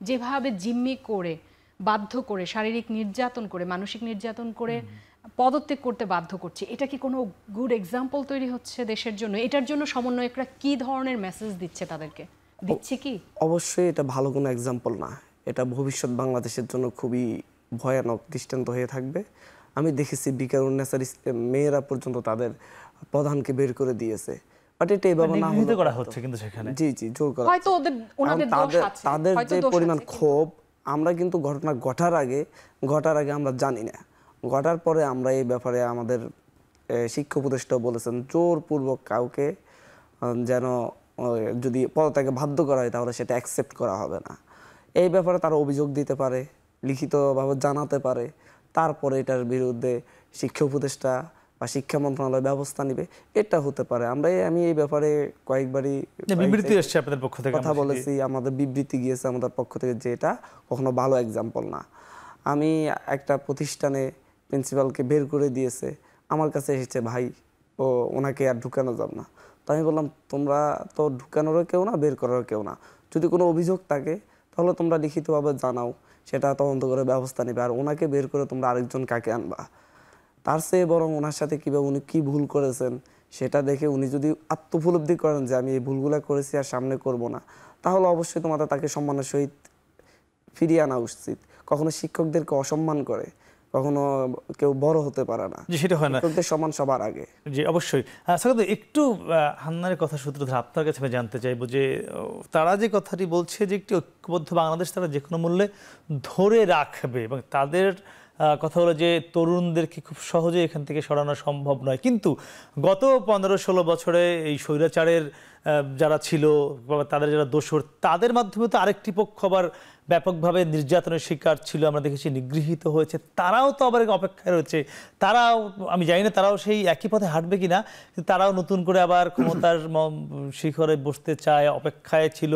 যেভাবে জিম্মি করে বাধ্য করে শারীরিক নির্যাতন করে মানসিক নির্যাতন করে পদত্যাগ করতে বাধ্য করছে এটা কি কোনো গুড এক্সাম্পল তৈরি হচ্ছে দেশের জন্য এটার জন্য সমন্বয়করা কি ধরনের মেসেজ দিচ্ছে তাদেরকে দিচ্ছে কি অবশ্যই এটা ভালো কোনো এক্সাম্পল না এটা ভবিষ্যৎ বাংলাদেশের জন্য খুবই ভয়ানক দৃষ্টান্ত হয়ে থাকবে আমি দেখেছি বিকার উন্নয়সার মেয়েরা পর্যন্ত তাদের প্রধানকে বের করে দিয়েছে বাট এটা এভাবে মানে না হলে করা হচ্ছে কিন্তু সেখানে জি জি জোর করা হয়তো ওদের ওনাদের দোষ আছে তাদের যে পরিমাণ ক্ষোভ আমরা কিন্তু ঘটনা ঘটার আগে ঘটার আগে আমরা জানি না ঘটার পরে আমরা এই ব্যাপারে আমাদের শিক্ষা উপদেষ্টা বলেছেন জোরপূর্বক কাউকে যেন যদি পদত্যাগে বাধ্য করা হয় তাহলে সেটা অ্যাকসেপ্ট করা হবে না এই ব্যাপারে তারা অভিযোগ দিতে পারে লিখিতভাবে জানাতে পারে তারপরে এটার বিরুদ্ধে শিক্ষা উপদেষ্টা বা শিক্ষা মন্ত্রণালয় ব্যবস্থা নিবে এটা হতে পারে আমরা আমি এই ব্যাপারে কয়েকবারই বিবৃতি এসছে আপনাদের পক্ষ থেকে কথা বলেছি আমাদের বিবৃতি গিয়েছে আমাদের পক্ষ থেকে যে এটা কখনো ভালো এক্সাম্পল না আমি একটা প্রতিষ্ঠানে প্রিন্সিপালকে বের করে দিয়েছে আমার কাছে এসেছে ভাই ও ওনাকে আর ঢুকানো যাব না তো আমি বললাম তোমরা তো ঢুকানোরও কেউ না বের করারও কেউ না যদি কোনো অভিযোগ থাকে তাহলে তোমরা লিখিতভাবে জানাও সেটা তদন্ত করে ব্যবস্থা নেবে আর ওনাকে বের করে তোমরা আরেকজন কাকে আনবা তার চেয়ে বরং ওনার সাথে কীভাবে উনি কী ভুল করেছেন সেটা দেখে উনি যদি আত্মপলব্ধি করেন যে আমি এই ভুলগুলো করেছি আর সামনে করব না তাহলে অবশ্যই তোমাদের তাকে সম্মানের সহিত ফিরিয়ে আনা উচিত কখনো শিক্ষকদেরকে অসম্মান করে কখনো কেউ বড় হতে পারে না যে সেটা হয় না সমান সবার আগে জি অবশ্যই স্যার একটু হান্নারের কথা সূত্র ধরে আপনার কাছে আমি জানতে চাইবো যে তারা যে কথাটি বলছে যে একটি ঐক্যবদ্ধ বাংলাদেশ তারা যে কোনো মূল্যে ধরে রাখবে এবং তাদের কথা হলো যে তরুণদেরকে খুব সহজে এখান থেকে সরানো সম্ভব নয় কিন্তু গত পনেরো ষোলো বছরে এই স্বৈরাচারের যারা ছিল বা তাদের যারা দোষর তাদের মাধ্যমে তো আরেকটি পক্ষ আবার ব্যাপকভাবে নির্যাতনের শিকার ছিল আমরা দেখেছি নিগৃহীত হয়েছে তারাও তো আবার অপেক্ষায় রয়েছে তারাও আমি জানি না তারাও সেই একই পথে হাঁটবে কি না তারাও নতুন করে আবার ক্ষমতার শিখরে বসতে চায় অপেক্ষায় ছিল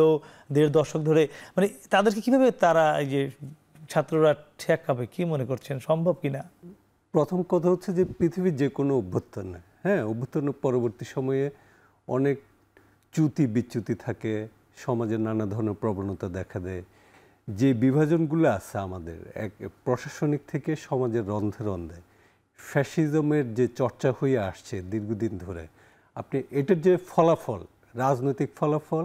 দেড় দশক ধরে মানে তাদেরকে কীভাবে তারা এই যে ছাত্ররা ঠেকাবে কি মনে করছেন সম্ভব কিনা প্রথম কথা হচ্ছে যে পৃথিবীর যে কোনো অভ্যুত্থানে হ্যাঁ অভ্যুত্থান পরবর্তী সময়ে অনেক চ্যুতি বিচ্যুতি থাকে সমাজের নানা ধরনের প্রবণতা দেখা দেয় যে বিভাজনগুলো আছে আমাদের এক প্রশাসনিক থেকে সমাজের রন্ধে রন্ধে ফ্যাসিজমের যে চর্চা হয়ে আসছে দীর্ঘদিন ধরে আপনি এটার যে ফলাফল রাজনৈতিক ফলাফল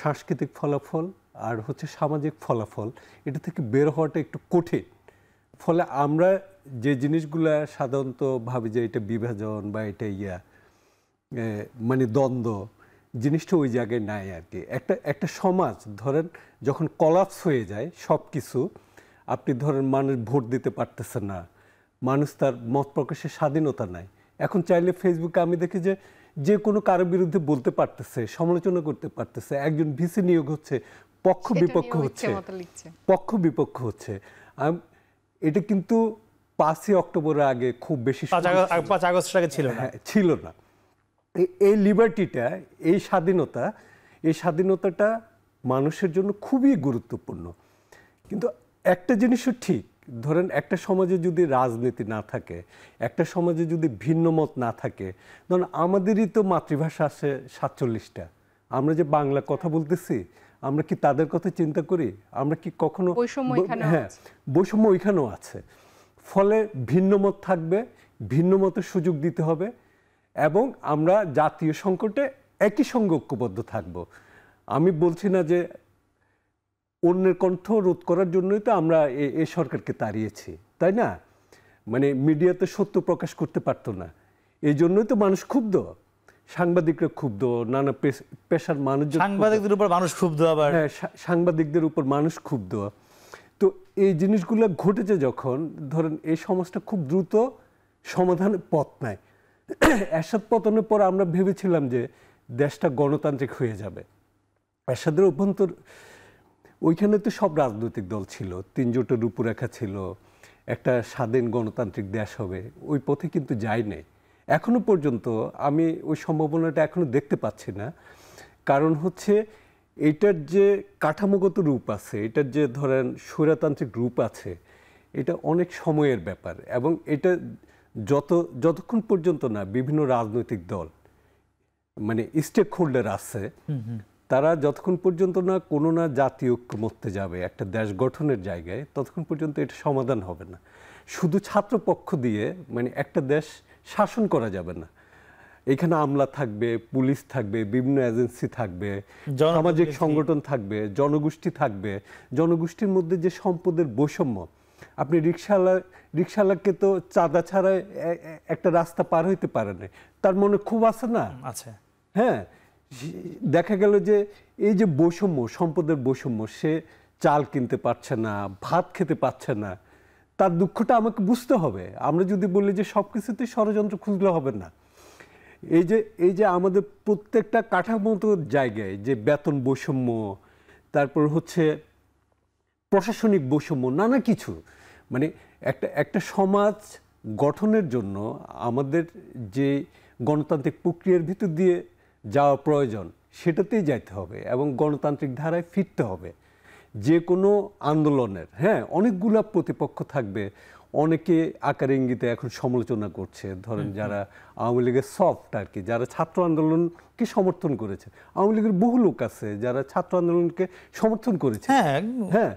সাংস্কৃতিক ফলাফল আর হচ্ছে সামাজিক ফলাফল এটা থেকে বের হওয়াটা একটু কঠিন ফলে আমরা যে জিনিসগুলো সাধারণত ভাবি যে এটা বিভাজন বা এটা ইয়া মানে দ্বন্দ্ব জিনিসটা ওই জায়গায় নাই আর কি একটা একটা সমাজ ধরেন যখন কলাপস হয়ে যায় সব কিছু আপনি ধরেন মানুষ ভোট দিতে পারতেছে না মানুষ তার মত প্রকাশের স্বাধীনতা নাই এখন চাইলে ফেসবুকে আমি দেখি যে যে কোনো কারো বিরুদ্ধে বলতে পারতেছে সমালোচনা করতে পারতেছে একজন ভিসি নিয়োগ হচ্ছে পক্ষ বিপক্ষ হচ্ছে পক্ষ বিপক্ষ হচ্ছে এটা কিন্তু পাঁচই অক্টোবরের আগে খুব বেশি পাঁচ আগস্টের আগে ছিল না হ্যাঁ, ছিল না এই লিবার্টিটা এই স্বাধীনতা এই স্বাধীনতাটা মানুষের জন্য খুবই গুরুত্বপূর্ণ কিন্তু একটা জিনিসও ঠিক ধরেন একটা সমাজে যদি রাজনীতি না থাকে একটা সমাজে যদি ভিন্ন মত না থাকে ধরেন আমাদেরই তো মাতৃভাষা আছে সাতচল্লিশটা আমরা যে বাংলা কথা বলতেছি আমরা কি তাদের কথা চিন্তা করি আমরা কি কখনো হ্যাঁ বৈষম্য ওইখানেও আছে ফলে ভিন্নমত থাকবে ভিন্নমতের সুযোগ দিতে হবে এবং আমরা জাতীয় সংকটে একই সঙ্গে ঐক্যবদ্ধ থাকব আমি বলছি না যে অন্যের কণ্ঠ রোধ করার জন্যই তো আমরা এ সরকারকে তাড়িয়েছি তাই না মানে মিডিয়াতে সত্য প্রকাশ করতে পারতো না এই জন্যই তো মানুষ ক্ষুব্ধ সাংবাদিকরা ক্ষুব্ধ নানা পেশার মানুষ সাংবাদিকদের উপর মানুষ ক্ষুব্ধ আবার হ্যাঁ সাংবাদিকদের উপর মানুষ ক্ষুব্ধ তো এই জিনিসগুলো ঘটেছে যখন ধরেন এই সমাজটা খুব দ্রুত সমাধান পথ নেয় এরশাদ পতনের পর আমরা ভেবেছিলাম যে দেশটা গণতান্ত্রিক হয়ে যাবে এরশাদের অভ্যন্তর ওইখানে তো সব রাজনৈতিক দল ছিল তিন জোটের রূপরেখা ছিল একটা স্বাধীন গণতান্ত্রিক দেশ হবে ওই পথে কিন্তু যায় নাই এখনো পর্যন্ত আমি ওই সম্ভাবনাটা এখনো দেখতে পাচ্ছি না কারণ হচ্ছে এটার যে কাঠামোগত রূপ আছে এটার যে ধরেন স্বৈরাতান্ত্রিক রূপ আছে এটা অনেক সময়ের ব্যাপার এবং এটা যত যতক্ষণ পর্যন্ত না বিভিন্ন রাজনৈতিক দল মানে স্টেক হোল্ডার আছে তারা যতক্ষণ পর্যন্ত না কোনো না জাতীয় ঐক্যমত্যে যাবে একটা দেশ গঠনের জায়গায় ততক্ষণ পর্যন্ত এটা সমাধান হবে না শুধু ছাত্রপক্ষ দিয়ে মানে একটা দেশ শাসন করা যাবে না এখানে আমলা থাকবে পুলিশ থাকবে বিভিন্ন এজেন্সি থাকবে সামাজিক সংগঠন থাকবে জনগোষ্ঠী থাকবে জনগোষ্ঠীর মধ্যে যে সম্পদের বৈষম্য আপনি রিক্সাওয়ালা রিক্সাওয়ালাকে তো চাঁদা ছাড়া একটা রাস্তা পার হইতে পারে না তার মনে খুব আছে না আছে হ্যাঁ দেখা গেল যে এই যে বৈষম্য সম্পদের বৈষম্য সে চাল কিনতে পারছে না ভাত খেতে পারছে না তার দুঃখটা আমাকে বুঝতে হবে আমরা যদি বলি যে সব কিছুতেই ষড়যন্ত্র খুঁজলে হবে না এই যে এই যে আমাদের প্রত্যেকটা কাঠামোগত জায়গায় যে বেতন বৈষম্য তারপর হচ্ছে প্রশাসনিক বৈষম্য নানা কিছু মানে একটা একটা সমাজ গঠনের জন্য আমাদের যে গণতান্ত্রিক প্রক্রিয়ার ভিতর দিয়ে যাওয়া প্রয়োজন সেটাতেই যাইতে হবে এবং গণতান্ত্রিক ধারায় ফিরতে হবে যে কোনো আন্দোলনের হ্যাঁ অনেকগুলা প্রতিপক্ষ থাকবে অনেকে আকার ইঙ্গিতে এখন সমালোচনা করছে ধরেন যারা আওয়ামী লীগের সফট আর কি যারা ছাত্র আন্দোলনকে সমর্থন করেছে আওয়ামী লীগের বহু লোক আছে যারা ছাত্র আন্দোলনকে সমর্থন করেছে হ্যাঁ, হ্যাঁ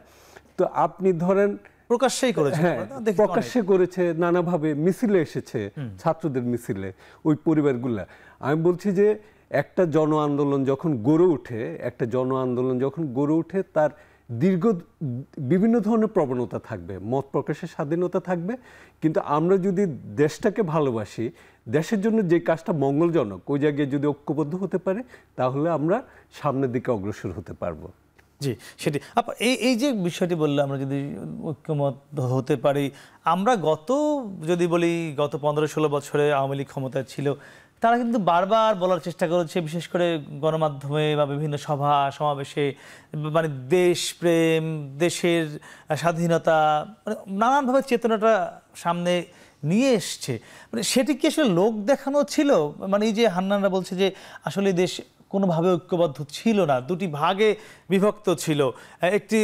তো আপনি ধরেন প্রকাশ্যেই করেছে হ্যাঁ, প্রকাশ্যে করেছে নানাভাবে মিছিলে এসেছে ছাত্রদের মিছিলে ওই পরিবারগুলো আমি বলছি যে একটা জন আন্দোলন যখন গড়ে ওঠে একটা জন আন্দোলন যখন গড়ে ওঠে তার দীর্ঘ বিভিন্ন ধরনের প্রবণতা থাকবে মত প্রকাশের স্বাধীনতা থাকবে কিন্তু আমরা যদি দেশটাকে ভালোবাসি দেশের জন্য যে কাজটা মঙ্গলজনক ওই জায়গায় যদি ঐক্যবদ্ধ হতে পারে তাহলে আমরা সামনের দিকে অগ্রসর হতে পারবো জি সেটি এই এই যে বিষয়টি বললে আমরা যদি ঐক্যমত হতে পারি আমরা গত যদি বলি গত পনেরো ষোলো বছরে আওয়ামী লীগ ক্ষমতায় ছিল তারা কিন্তু বারবার বলার চেষ্টা করেছে বিশেষ করে গণমাধ্যমে বা বিভিন্ন সভা সমাবেশে মানে দেশপ্রেম দেশের স্বাধীনতা মানে নানানভাবে চেতনাটা সামনে নিয়ে এসছে মানে সেটি কি আসলে লোক দেখানো ছিল মানে এই যে হান্নানরা বলছে যে আসলে দেশ কোনোভাবে ঐক্যবদ্ধ ছিল না দুটি ভাগে বিভক্ত ছিল একটি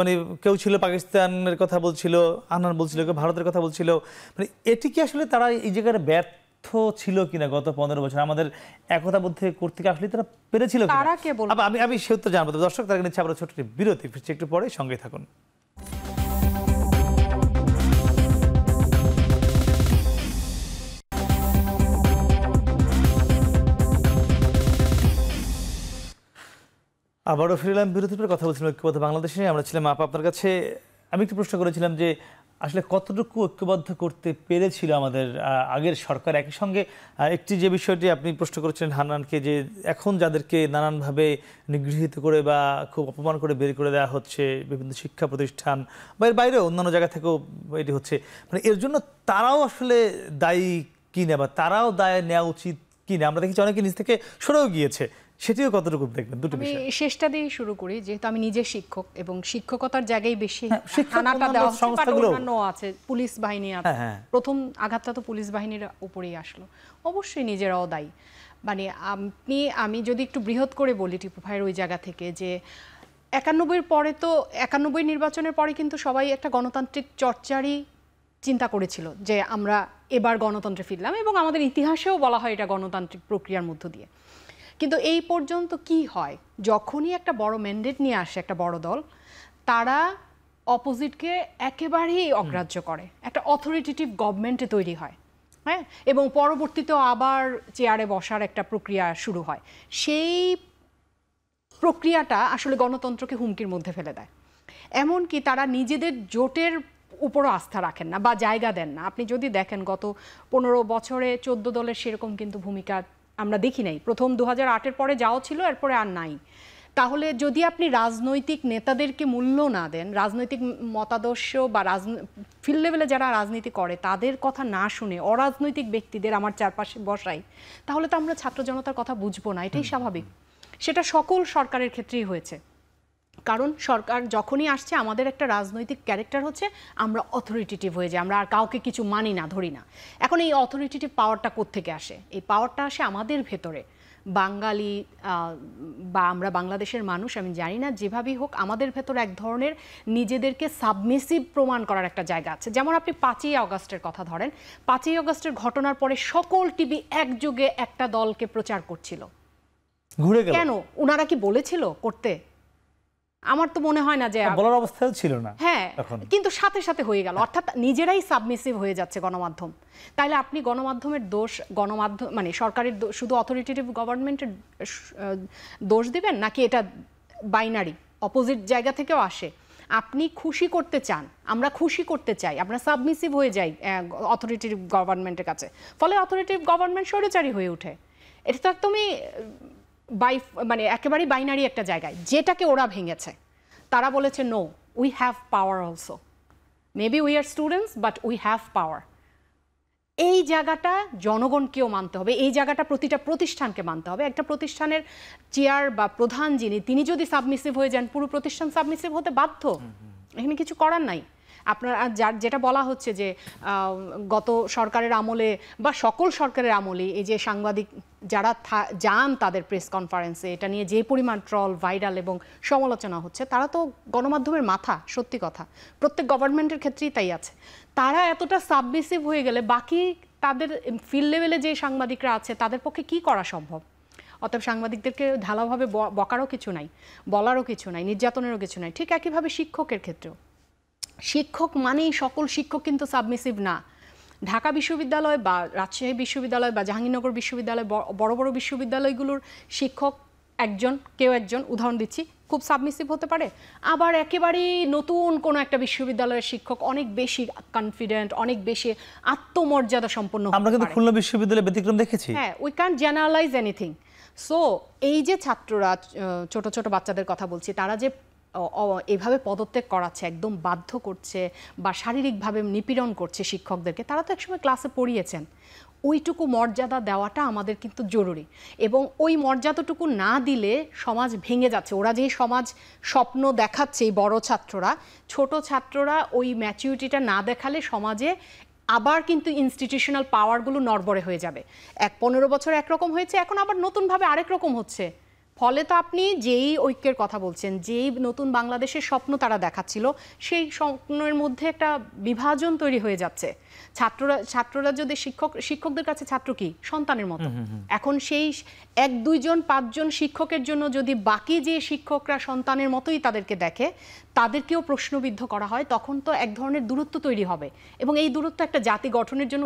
মানে কেউ ছিল পাকিস্তানের কথা বলছিল আন্নান বলছিল কেউ ভারতের কথা বলছিল মানে এটি কি আসলে তারা এই জায়গায় ব্যর্থ অর্থ ছিল কিনা গত পনেরো বছর আমাদের একতা মধ্যে করতে আসলে তারা পেরেছিল আমি আমি সে উত্তর জানবো দর্শক তারা নিচ্ছে আমরা ছোট্ট বিরতি ফিরছি একটু পরে সঙ্গে থাকুন আবারও ফিরলাম বিরতির পরে কথা বলছিলাম ঐক্যবদ্ধ বাংলাদেশে আমরা ছিলাম আপা আপনার কাছে আমি একটু প্রশ্ন করেছিলাম যে আসলে কতটুকু ঐক্যবদ্ধ করতে পেরেছিল আমাদের আগের সরকার একই সঙ্গে একটি যে বিষয়টি আপনি প্রশ্ন করেছিলেন হানানকে যে এখন যাদেরকে নানানভাবে নিগৃহীত করে বা খুব অপমান করে বের করে দেওয়া হচ্ছে বিভিন্ন শিক্ষা প্রতিষ্ঠান বা এর বাইরেও অন্যান্য জায়গা থেকেও এটি হচ্ছে মানে এর জন্য তারাও আসলে দায়ী কিনা বা তারাও দায় নেওয়া উচিত কিনা আমরা দেখেছি অনেকে নিজ থেকে সরেও গিয়েছে সেটিও কতটুকু দেখবেন দুটো বিষয় আমি শেষটা দিয়ে শুরু করি যেহেতু আমি নিজে শিক্ষক এবং শিক্ষকতার জায়গায় বেশি হ্যাঁ, থানাটা দেওয়া অন্যান্য আছে পুলিশ বাহিনী আছে হ্যাঁ, হ্যাঁ। প্রথম আঘাতটা তো পুলিশ বাহিনীর উপরেই আসলো অবশ্যই নিজেরাও দায়ী মানে আপনি আমি যদি একটু বৃহৎ করে বলি টিপু ভাইয়ের ওই জায়গা থেকে যে একানব্বইয়ের পরে তো একানব্বই নির্বাচনের পরে কিন্তু সবাই একটা গণতান্ত্রিক চর্চারই চিন্তা করেছিল যে আমরা এবার গণতন্ত্রে ফিরলাম এবং আমাদের ইতিহাসেও বলা হয় এটা গণতান্ত্রিক প্রক্রিয়ার মধ্য দিয়ে কিন্তু এই পর্যন্ত কি হয় যখনই একটা বড় ম্যান্ডেট নিয়ে আসে একটা বড় দল তারা অপোজিটকে একেবারেই অগ্রাহ্য করে একটা অথরিটেটিভ গভর্নমেন্টে তৈরি হয় হ্যাঁ এবং পরবর্তীতে আবার চেয়ারে বসার একটা প্রক্রিয়া শুরু হয় সেই প্রক্রিয়াটা আসলে গণতন্ত্রকে হুমকির মধ্যে ফেলে দেয় এমনকি তারা নিজেদের জোটের উপরও আস্থা রাখেন না বা জায়গা দেন না আপনি যদি দেখেন গত পনেরো বছরে চোদ্দ দলের সেরকম কিন্তু ভূমিকা আমরা দেখি নাই প্রথম দু হাজার পরে যাও ছিল এরপরে আর নাই তাহলে যদি আপনি রাজনৈতিক নেতাদেরকে মূল্য না দেন রাজনৈতিক মতাদর্শ বা রাজ ফিল্ড লেভেলে যারা রাজনীতি করে তাদের কথা না শুনে অরাজনৈতিক ব্যক্তিদের আমার চারপাশে বসাই তাহলে তো আমরা ছাত্র জনতার কথা বুঝবো না এটাই স্বাভাবিক সেটা সকল সরকারের ক্ষেত্রেই হয়েছে কারণ সরকার যখনই আসছে আমাদের একটা রাজনৈতিক ক্যারেক্টার হচ্ছে আমরা অথরিটেটিভ হয়ে যাই আমরা আর কাউকে কিছু মানি না ধরি না এখন এই অথরিটেটিভ পাওয়ারটা কোত্থেকে আসে এই পাওয়ারটা আসে আমাদের ভেতরে বাঙালি বা আমরা বাংলাদেশের মানুষ আমি জানি না যেভাবেই হোক আমাদের ভেতর এক ধরনের নিজেদেরকে সাবমিসিভ প্রমাণ করার একটা জায়গা আছে যেমন আপনি পাঁচই অগাস্টের কথা ধরেন পাঁচই অগাস্টের ঘটনার পরে সকল টিভি একযোগে একটা দলকে প্রচার করছিল ঘুরে কেন ওনারা কি বলেছিল করতে আমার তো মনে হয় না যে বলার অবস্থায় ছিল না হ্যাঁ কিন্তু সাথে সাথে হয়ে গেল অর্থাৎ নিজেরাই সাবমিসিভ হয়ে যাচ্ছে গণমাধ্যম তাইলে আপনি গণমাধ্যমের দোষ গণমাধ্যম মানে সরকারের শুধু অথরিটেটিভ গভর্নমেন্টের দোষ দিবেন নাকি এটা বাইনারি অপোজিট জায়গা থেকেও আসে আপনি খুশি করতে চান আমরা খুশি করতে চাই আমরা সাবমিসিভ হয়ে যাই অথরিটেটিভ গভর্নমেন্টের কাছে ফলে অথরিটেটিভ গভর্নমেন্ট স্বৈরাচারী হয়ে ওঠে এটা তো একদমই বাই মানে একেবারে বাইনারি একটা জায়গায় যেটাকে ওরা ভেঙেছে তারা বলেছে no we have power also maybe we are students but we have power এই জায়গাটা জনগণকেও মানতে হবে এই জায়গাটা প্রতিটা প্রতিষ্ঠানকে মানতে হবে একটা প্রতিষ্ঠানের চেয়ার বা প্রধান যিনি তিনি যদি সাবমিসিভ হয়ে যান পুরো প্রতিষ্ঠান সাবমিসিভ হতে বাধ্য এখানে কিছু করার নাই আপনার যার যেটা বলা হচ্ছে যে গত সরকারের আমলে বা সকল সরকারের আমলে এই যে সাংবাদিক যারা যান তাদের প্রেস কনফারেন্সে এটা নিয়ে যে পরিমাণ ট্রল ভাইরাল এবং সমালোচনা হচ্ছে তারা তো গণমাধ্যমের মাথা সত্যি কথা প্রত্যেক গভর্নমেন্টের ক্ষেত্রেই তাই আছে তারা এতটা সাবমিসিভ হয়ে গেলে বাকি তাদের ফিল্ড লেভেলে যে সাংবাদিকরা আছে তাদের পক্ষে কি করা সম্ভব অতএব সাংবাদিকদেরকে ঢালাভাবে বকারও কিছু নাই বলারও কিছু নাই নির্যাতনেরও কিছু নাই ঠিক একইভাবে শিক্ষকের ক্ষেত্রেও শিক্ষক মানেই সকল শিক্ষক কিন্তু সাবমিসিভ না ঢাকা বিশ্ববিদ্যালয় বা রাজশাহী বিশ্ববিদ্যালয় বা জাহাঙ্গীরনগর বিশ্ববিদ্যালয় বড় বড় বিশ্ববিদ্যালয়গুলোর শিক্ষক একজন কেউ একজন উদাহরণ দিচ্ছি খুব সাবমিসিভ হতে পারে আবার একেবারেই নতুন কোনো একটা বিশ্ববিদ্যালয়ের শিক্ষক অনেক বেশি কনফিডেন্ট অনেক বেশি আত্মমর্যাদা সম্পন্ন আমরা কিন্তু খুলনা বিশ্ববিদ্যালয়ে ব্যতিক্রম দেখেছি হ্যাঁ we can generalize anything so এই যে ছাত্ররা ছোট ছোট বাচ্চাদের কথা বলছি তারা যে এভাবে পদত্যাগ করাচ্ছে একদম বাধ্য করছে বা শারীরিকভাবে নিপীড়ন করছে শিক্ষকদেরকে তারা তো একসময় ক্লাসে পড়িয়েছেন ওইটুকু মর্যাদা দেওয়াটা আমাদের কিন্তু জরুরি এবং ওই মর্যাদাটুকু না দিলে সমাজ ভেঙে যাচ্ছে ওরা যেই সমাজ স্বপ্ন দেখাচ্ছে এই বড় ছাত্ররা ছোট ছাত্ররা ওই ম্যাচিউরিটিটা না দেখালে সমাজে আবার কিন্তু ইনস্টিটিউশনাল পাওয়ারগুলো নড়বড়ে হয়ে যাবে এক পনেরো বছর একরকম হয়েছে এখন আবার নতুনভাবে আরেক রকম হচ্ছে ফলে তো আপনি যেই ঐক্যের কথা বলছেন যেই নতুন বাংলাদেশের স্বপ্ন তারা দেখাচ্ছিল সেই স্বপ্নের মধ্যে একটা বিভাজন তৈরি হয়ে যাচ্ছে ছাত্ররা ছাত্ররা যদি শিক্ষক শিক্ষকদের কাছে ছাত্র কি সন্তানের মতো এখন সেই এক দুইজন পাঁচজন শিক্ষকের জন্য যদি বাকি যে শিক্ষকরা সন্তানের মতোই তাদেরকে দেখে তাদেরকেও প্রশ্নবিদ্ধ করা হয় তখন তো এক ধরনের দূরত্ব তৈরি হবে এবং এই দূরত্ব একটা জাতি গঠনের জন্য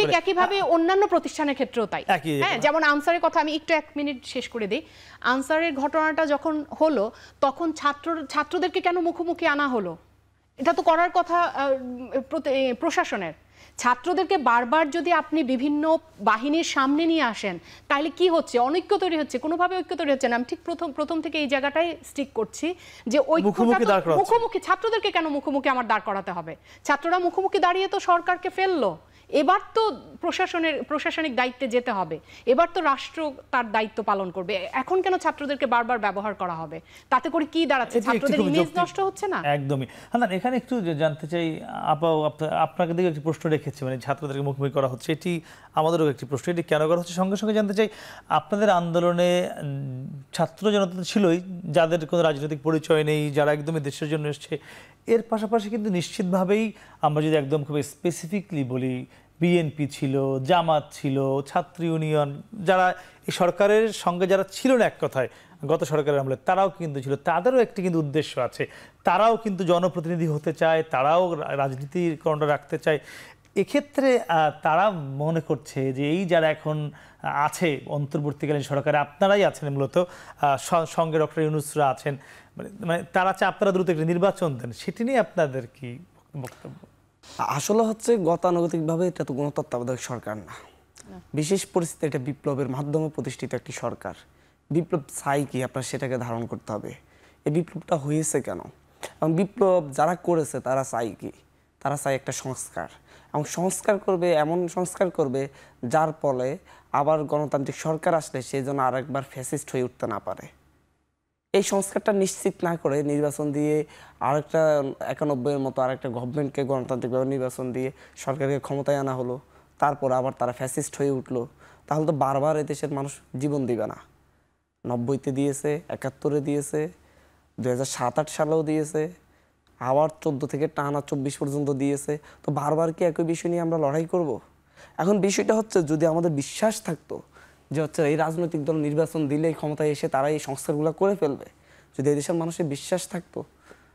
ঠিক একইভাবে অন্যান্য প্রতিষ্ঠানের ক্ষেত্রেও তাই হ্যাঁ যেমন আনসারের কথা আমি একটু এক মিনিট শেষ করে দিই আনসারের ঘটনাটা যখন হলো তখন ছাত্র ছাত্রদেরকে কেন মুখোমুখি আনা হলো এটা তো করার কথা প্রশাসনের ছাত্রদেরকে বারবার যদি আপনি বিভিন্ন বাহিনীর সামনে নিয়ে আসেন তাহলে কি হচ্ছে অনৈক্য তৈরি হচ্ছে কোনোভাবে ঐক্য তৈরি হচ্ছে না আমি ঠিক প্রথম প্রথম থেকে এই জায়গাটাই স্টিক করছি যে ঐক্যটা মুখোমুখি ছাত্রদেরকে কেন মুখোমুখি আমার দাঁড় করাতে হবে ছাত্ররা মুখোমুখি দাঁড়িয়ে তো সরকারকে ফেললো এবার তো প্রশাসনের প্রশাসনিক দায়িত্বে যেতে হবে এবার তো রাষ্ট্র তার দায়িত্ব পালন করবে এখন কেন ছাত্রদেরকে বারবার ব্যবহার করা হবে তাতে করে কি দাঁড়াচ্ছে ছাত্রদের ইমেজ নষ্ট হচ্ছে না একদমই হান্নান হ্যাঁ, এখানে একটু জানতে চাই আপা আপনাকে দিকে একটি প্রশ্ন রেখেছি মানে ছাত্রদেরকে মুখোমুখি করা হচ্ছে এটি আমাদেরও একটি প্রশ্ন এটি কেন করা হচ্ছে সঙ্গে সঙ্গে জানতে চাই আপনাদের আন্দোলনে ছাত্র জনতা ছিলই যাদের কোনো রাজনৈতিক পরিচয় নেই যারা একদমই দেশের জন্য এসছে এর পাশাপাশি কিন্তু নিশ্চিতভাবেই আমরা যদি একদম খুব স্পেসিফিকলি বলি বিএনপি ছিল জামাত ছিল ছাত্র ইউনিয়ন যারা এই সরকারের সঙ্গে যারা ছিল না এক কথায় গত সরকারের আমলে তারাও কিন্তু ছিল তাদেরও একটি কিন্তু উদ্দেশ্য আছে তারাও কিন্তু জনপ্রতিনিধি হতে চায় তারাও রাজনীতিকরণ কণ্ঠ রাখতে চায় এক্ষেত্রে তারা মনে করছে যে এই যারা এখন আছে অন্তর্বর্তীকালীন সরকারে আপনারাই আছেন মূলত সঙ্গে ডক্টর ইউনুসরা আছেন মানে মানে তারা চায় আপনারা দ্রুত একটি নির্বাচন দেন সেটি নিয়ে আপনাদের কি বক্তব্য আসলে হচ্ছে গতানুগতিকভাবে এটা তো কোনো তত্ত্বাবধায়ক সরকার না বিশেষ পরিস্থিতি এটা বিপ্লবের মাধ্যমে প্রতিষ্ঠিত একটি সরকার বিপ্লব চাই কি আপনার সেটাকে ধারণ করতে হবে এই বিপ্লবটা হয়েছে কেন এবং বিপ্লব যারা করেছে তারা চাই কি তারা চাই একটা সংস্কার এবং সংস্কার করবে এমন সংস্কার করবে যার ফলে আবার গণতান্ত্রিক সরকার আসলে সেই জন্য আরেকবার ফ্যাসিস্ট হয়ে উঠতে না পারে এই সংস্কারটা নিশ্চিত না করে নির্বাচন দিয়ে আরেকটা একানব্বইয়ের মতো আরেকটা গভর্নমেন্টকে গণতান্ত্রিকভাবে নির্বাচন দিয়ে সরকারকে ক্ষমতায় আনা হলো তারপর আবার তারা ফ্যাসিস্ট হয়ে উঠলো তাহলে তো বারবার এ দেশের মানুষ জীবন দিবে না নব্বইতে দিয়েছে একাত্তরে দিয়েছে দু হাজার সাত আট সালেও দিয়েছে আবার চোদ্দো থেকে টানা চব্বিশ পর্যন্ত দিয়েছে তো বারবার কি একই বিষয় নিয়ে আমরা লড়াই করব। এখন বিষয়টা হচ্ছে যদি আমাদের বিশ্বাস থাকতো যে হচ্ছে এই রাজনৈতিক দল নির্বাচন দিলেই ক্ষমতায় এসে তারা এই সংস্কারগুলো করে ফেলবে যদি এদেশের মানুষের বিশ্বাস থাকতো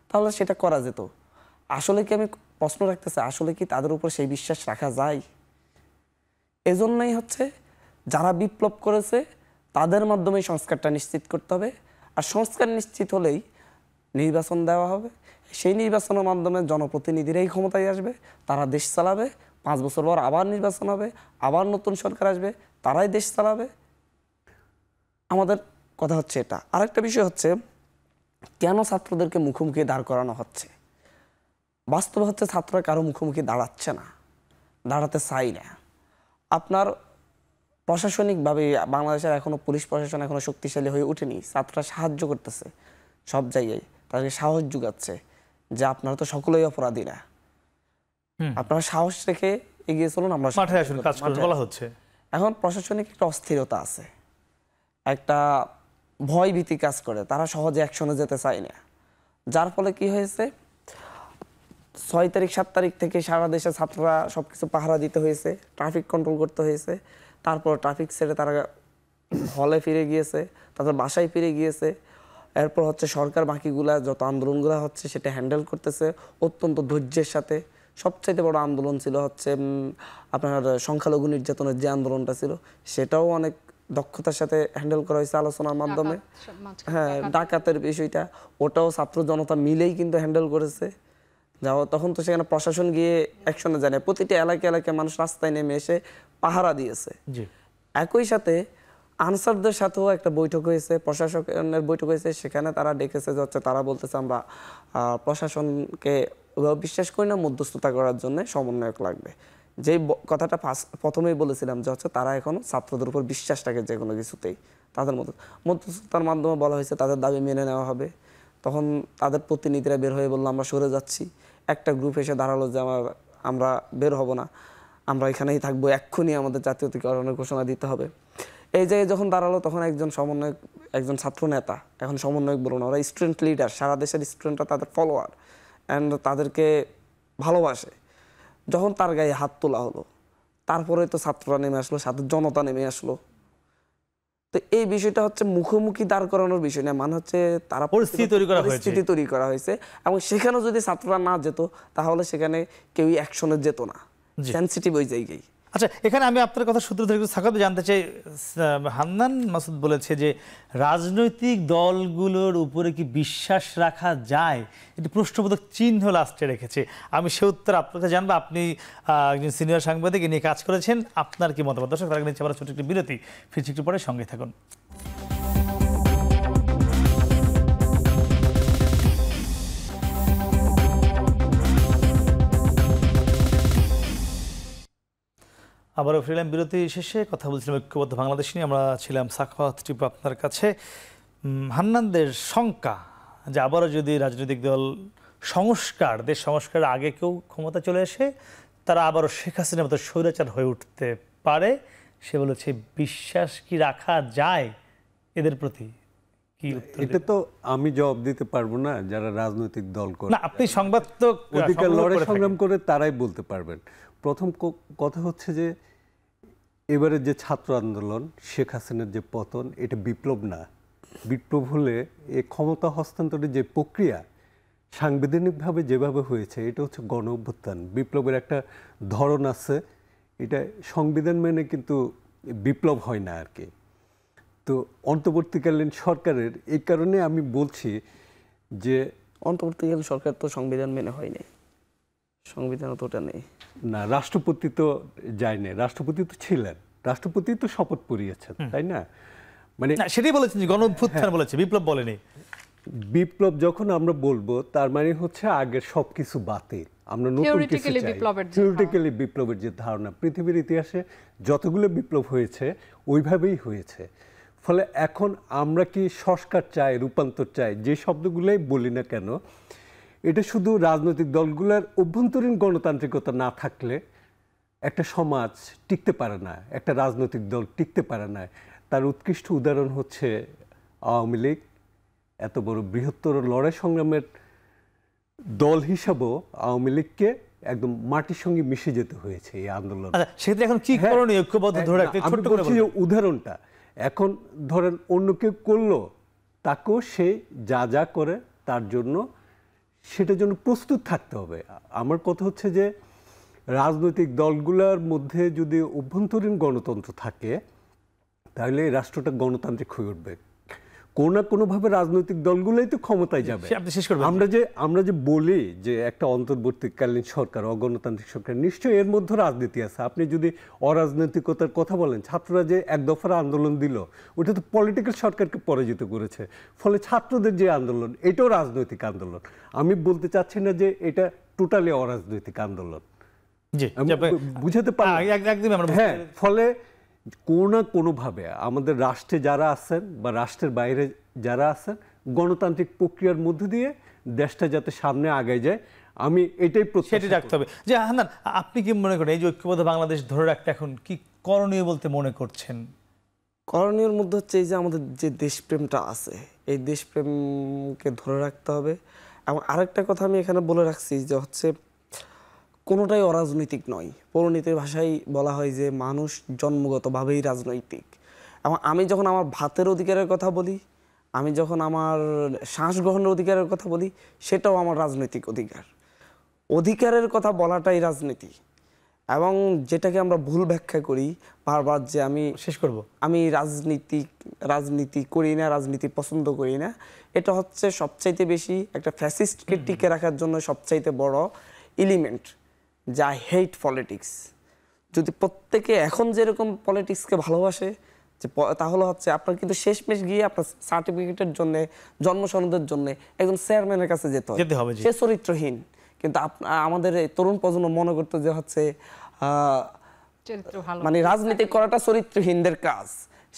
তাহলে সেটা করা যেত আসলে কি আমি প্রশ্ন রাখতেছি আসলে কি তাদের উপর সেই বিশ্বাস রাখা যায় এজন্যই হচ্ছে যারা বিপ্লব করেছে তাদের মাধ্যমে সংস্কারটা নিশ্চিত করতে হবে আর সংস্কার নিশ্চিত হলেই নির্বাচন দেওয়া হবে সেই নির্বাচনের মাধ্যমে জনপ্রতিনিধিরাই ক্ষমতায় আসবে তারা দেশ চালাবে পাঁচ বছর পর আবার নির্বাচন হবে আবার নতুন সরকার আসবে তারাই দেশ চালাবে আমাদের কথা হচ্ছে এটা আরেকটা বিষয় হচ্ছে কেন ছাত্রদেরকে মুখোমুখি দাঁড় করানো হচ্ছে বাস্তবে হচ্ছে ছাত্ররা কারো মুখোমুখি দাঁড়াচ্ছে না দাঁড়াতে চাই না আপনার প্রশাসনিকভাবে বাংলাদেশের এখনও পুলিশ প্রশাসন এখনও শক্তিশালী হয়ে ওঠেনি ছাত্ররা সাহায্য করতেছে সব জায়গায় তাদেরকে সাহস যোগাচ্ছে যে আপনারা তো সকলেই অপরাধী না আপনারা সাহস রেখে এগিয়ে চলুন আমরা কাজ বলা হচ্ছে এখন প্রশাসনিক একটা অস্থিরতা আছে একটা ভয় ভীতি কাজ করে তারা সহজে একসঙ্গে যেতে চায় না যার ফলে কি হয়েছে ছয় তারিখ সাত তারিখ থেকে সারা দেশে ছাত্ররা সবকিছু পাহারা দিতে হয়েছে ট্রাফিক কন্ট্রোল করতে হয়েছে তারপর ট্রাফিক ছেড়ে তারা হলে ফিরে গিয়েছে তাদের বাসায় ফিরে গিয়েছে এরপর হচ্ছে সরকার বাকিগুলা যত আন্দোলনগুলো হচ্ছে সেটা হ্যান্ডেল করতেছে অত্যন্ত ধৈর্যের সাথে সবচাইতে বড় আন্দোলন ছিল হচ্ছে আপনার সংখ্যালঘু নির্যাতনের যে আন্দোলনটা ছিল সেটাও অনেক দক্ষতার সাথে হ্যান্ডেল করা হয়েছে আলোচনার মাধ্যমে হ্যাঁ ডাকাতের বিষয়টা ওটাও ছাত্র জনতা মিলেই কিন্তু হ্যান্ডেল করেছে যাও তখন তো সেখানে প্রশাসন গিয়ে একসঙ্গে জানে প্রতিটা এলাকা এলাকায় মানুষ রাস্তায় নেমে এসে পাহারা দিয়েছে একই সাথে আনসারদের সাথেও একটা বৈঠক হয়েছে প্রশাসনের বৈঠক হয়েছে সেখানে তারা ডেকেছে যে হচ্ছে তারা বলতেছে আমরা প্রশাসনকে ওভাবে বিশ্বাস করি না মধ্যস্থতা করার জন্য সমন্বয়ক লাগবে যে কথাটা প্রথমেই বলেছিলাম যে হচ্ছে তারা এখন ছাত্রদের উপর বিশ্বাস রাখে যে কোনো কিছুতেই তাদের মতো মধ্যস্থতার মাধ্যমে বলা হয়েছে তাদের দাবি মেনে নেওয়া হবে তখন তাদের প্রতিনিধিরা বের হয়ে বললো আমরা সরে যাচ্ছি একটা গ্রুপ এসে দাঁড়ালো যে আমার আমরা বের হব না আমরা এখানেই থাকবো এক্ষুনি আমাদের জাতীয়তিকরণের ঘোষণা দিতে হবে এই জায়গায় যখন দাঁড়ালো তখন একজন সমন্বয়ক একজন ছাত্র নেতা এখন সমন্বয়ক বলুন ওরা স্টুডেন্ট লিডার সারা দেশের স্টুডেন্টরা তাদের ফলোয়ার অ্যান্ড তাদেরকে ভালোবাসে যখন তার গায়ে হাত তোলা হলো তারপরে তো ছাত্ররা নেমে আসলো সাথে জনতা নেমে আসলো তো এই বিষয়টা হচ্ছে মুখোমুখি দাঁড় করানোর বিষয় না মানে হচ্ছে তারা পরিস্থিতি তৈরি করা পরিস্থিতি তৈরি করা হয়েছে এবং সেখানেও যদি ছাত্ররা না যেত তাহলে সেখানে কেউই অ্যাকশনে যেত না সেন্সিটিভ ওই জায়গায় আচ্ছা এখানে আমি আপনার কথা সূত্র ধরে স্বাগত জানতে চাই হান্নান মাসুদ বলেছে যে রাজনৈতিক দলগুলোর উপরে কি বিশ্বাস রাখা যায় এটি প্রশ্নবোধক চিহ্ন লাস্টে রেখেছে আমি সে উত্তর আপনার জানবো আপনি একজন সিনিয়র সাংবাদিক নিয়ে কাজ করেছেন আপনার কি মতামত দর্শক তার নিচ্ছে আমরা ছোট একটি বিরতি ফিরছি একটু পরে সঙ্গে থাকুন আবারও ফিরলাম বিরতি শেষে কথা বলছিলাম ঐক্যবদ্ধ বাংলাদেশ নিয়ে আমরা ছিলাম সাখাওয়াত টিপু আপনার কাছে হান্নানদের শঙ্কা যে আবারও যদি রাজনৈতিক দল সংস্কার দেশ সংস্কারের আগে কেউ ক্ষমতা চলে এসে তারা আবারও শেখ হাসিনার মতো স্বৈরাচার হয়ে উঠতে পারে সে বলেছে বিশ্বাস কি রাখা যায় এদের প্রতি এটা তো আমি জবাব দিতে পারবো না যারা রাজনৈতিক দল করে আপনি সংবাদ তো লড়াই সংগ্রাম করে তারাই বলতে পারবেন প্রথম কথা হচ্ছে যে এবারের যে ছাত্র আন্দোলন শেখ হাসিনার যে পতন এটা বিপ্লব না বিপ্লব হলে এ ক্ষমতা হস্তান্তরের যে প্রক্রিয়া সাংবিধানিকভাবে যেভাবে হয়েছে এটা হচ্ছে গণ অভ্যুত্থান বিপ্লবের একটা ধরন আছে এটা সংবিধান মেনে কিন্তু বিপ্লব হয় না আর কি তো অন্তর্বর্তীকালীন সরকারের এই কারণে আমি বলছি যে অন্তর্বর্তীকালীন সরকার তো সংবিধান মেনে হয়নি সংবিধান তো ওটা নেই না রাষ্ট্রপতি তো যায়নি রাষ্ট্রপতি তো ছিলেন রাষ্ট্রপতি তো শপথ পড়িয়েছেন তাই না মানে সেটাই বলেছেন যে গণভ্যুত্থান হ্যাঁ। বলেছে বিপ্লব বলেনি বিপ্লব যখন আমরা বলবো তার মানে হচ্ছে আগের সবকিছু বাতিল আমরা নতুন কিছু থিওরিটিক্যালি বিপ্লবের যে ধারণা পৃথিবীর ইতিহাসে যতগুলো বিপ্লব হয়েছে ওইভাবেই হয়েছে ফলে এখন আমরা কি সংস্কার চাই রূপান্তর চাই যে শব্দগুলোই বলি না কেন এটা শুধু রাজনৈতিক দলগুলোর অভ্যন্তরীণ গণতান্ত্রিকতা না থাকলে একটা সমাজ টিকতে পারে না একটা রাজনৈতিক দল টিকতে পারে না তার উৎকৃষ্ট উদাহরণ হচ্ছে আওয়ামী লীগ এত বড় বৃহত্তর লড়াই সংগ্রামের দল হিসাবেও আওয়ামী লীগকে একদম মাটির সঙ্গে মিশে যেতে হয়েছে এই আন্দোলন আচ্ছা, এখন কি হ্যাঁ, করণীয় ঐক্যবদ্ধ ধরে রাখতে হ্যাঁ, উদাহরণটা এখন ধরেন অন্য কেউ করলো তাকেও সে যা যা করে তার জন্য সেটার জন্য প্রস্তুত থাকতে হবে আমার কথা হচ্ছে যে রাজনৈতিক দলগুলোর মধ্যে যদি অভ্যন্তরীণ গণতন্ত্র থাকে তাহলে রাষ্ট্রটা গণতান্ত্রিক হয়ে উঠবে কোন না কোনোভাবে রাজনৈতিক দলগুলোই তো ক্ষমতায় যাবে আমরা যে আমরা যে বলি যে একটা অন্তর্বর্তীকালীন সরকার অগণতান্ত্রিক সরকার নিশ্চয়ই এর মধ্যে রাজনীতি আছে আপনি যদি অরাজনৈতিকতার কথা বলেন ছাত্ররা যে এক দফার আন্দোলন দিল ওটা তো পলিটিক্যাল সরকারকে পরাজিত করেছে ফলে ছাত্রদের যে আন্দোলন এটাও রাজনৈতিক আন্দোলন আমি বলতে চাচ্ছি না যে এটা টোটালি অরাজনৈতিক আন্দোলন বুঝাতে পারি হ্যাঁ, একদমই হ্যাঁ ফলে কোনো না কোনোভাবে আমাদের রাষ্ট্রে যারা আছেন বা রাষ্ট্রের বাইরে যারা আছেন গণতান্ত্রিক প্রক্রিয়ার মধ্যে দিয়ে দেশটা যাতে সামনে আগে যায় আমি এটাই সেটি রাখতে হবে যে হান্নান আপনি কি মনে করেন এই যে ঐক্যবদ্ধ বাংলাদেশ ধরে রাখতে এখন কি করণীয় বলতে মনে করছেন করণীয়র মধ্যে হচ্ছে এই যে আমাদের যে দেশপ্রেমটা আছে এই দেশপ্রেমকে ধরে রাখতে হবে এবং আরেকটা কথা আমি এখানে বলে রাখছি যে হচ্ছে কোনোটাই অরাজনৈতিক নয় পৌরনীতির ভাষায় বলা হয় যে মানুষ জন্মগতভাবেই রাজনৈতিক এবং আমি যখন আমার ভাতের অধিকারের কথা বলি আমি যখন আমার শ্বাস গ্রহণের অধিকারের কথা বলি সেটাও আমার রাজনৈতিক অধিকার অধিকারের কথা বলাটাই রাজনীতি এবং যেটাকে আমরা ভুল ব্যাখ্যা করি বারবার যে আমি শেষ করব আমি রাজনীতি রাজনীতি করি না রাজনীতি পছন্দ করি না এটা হচ্ছে সবচাইতে বেশি একটা ফ্যাসিস্টকে টিকে রাখার জন্য সবচাইতে বড় এলিমেন্ট যা হেট পলিটিক্স যদি প্রত্যেকে এখন যেরকম পলিটিক্সকে ভালোবাসে যে তাহলে হচ্ছে আপনার কিন্তু শেষমেশ গিয়ে আপনার সার্টিফিকেটের জন্য জন্ম সনদের জন্য একজন চেয়ারম্যানের কাছে যেতে হবে সে চরিত্রহীন কিন্তু আমাদের তরুণ প্রজন্ম মনে করতো যে হচ্ছে মানে রাজনীতি করাটা চরিত্রহীনদের কাজ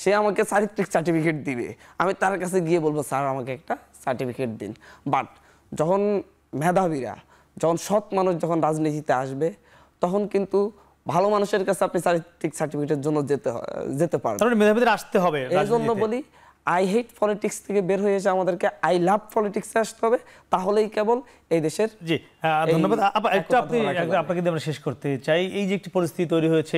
সে আমাকে চারিত্রিক সার্টিফিকেট দিবে আমি তার কাছে গিয়ে বলবো স্যার আমাকে একটা সার্টিফিকেট দিন বাট যখন মেধাবীরা যখন সৎ মানুষ যখন রাজনীতিতে আসবে তখন কিন্তু ভালো মানুষের কাছে আপনি চারিত্রিক সার্টিফিকেটের জন্য যেতে যেতে পারেন মেধাবীদের আসতে হবে এই জন্য বলি আই হেট পলিটিক্স থেকে বের হয়ে এসে আমাদেরকে আই লাভ পলিটিক্স আসতে হবে তাহলেই কেবল এই দেশের জি ধন্যবাদ একটা আপনি আপনাকে আমরা শেষ করতে চাই এই যে একটি পরিস্থিতি তৈরি হয়েছে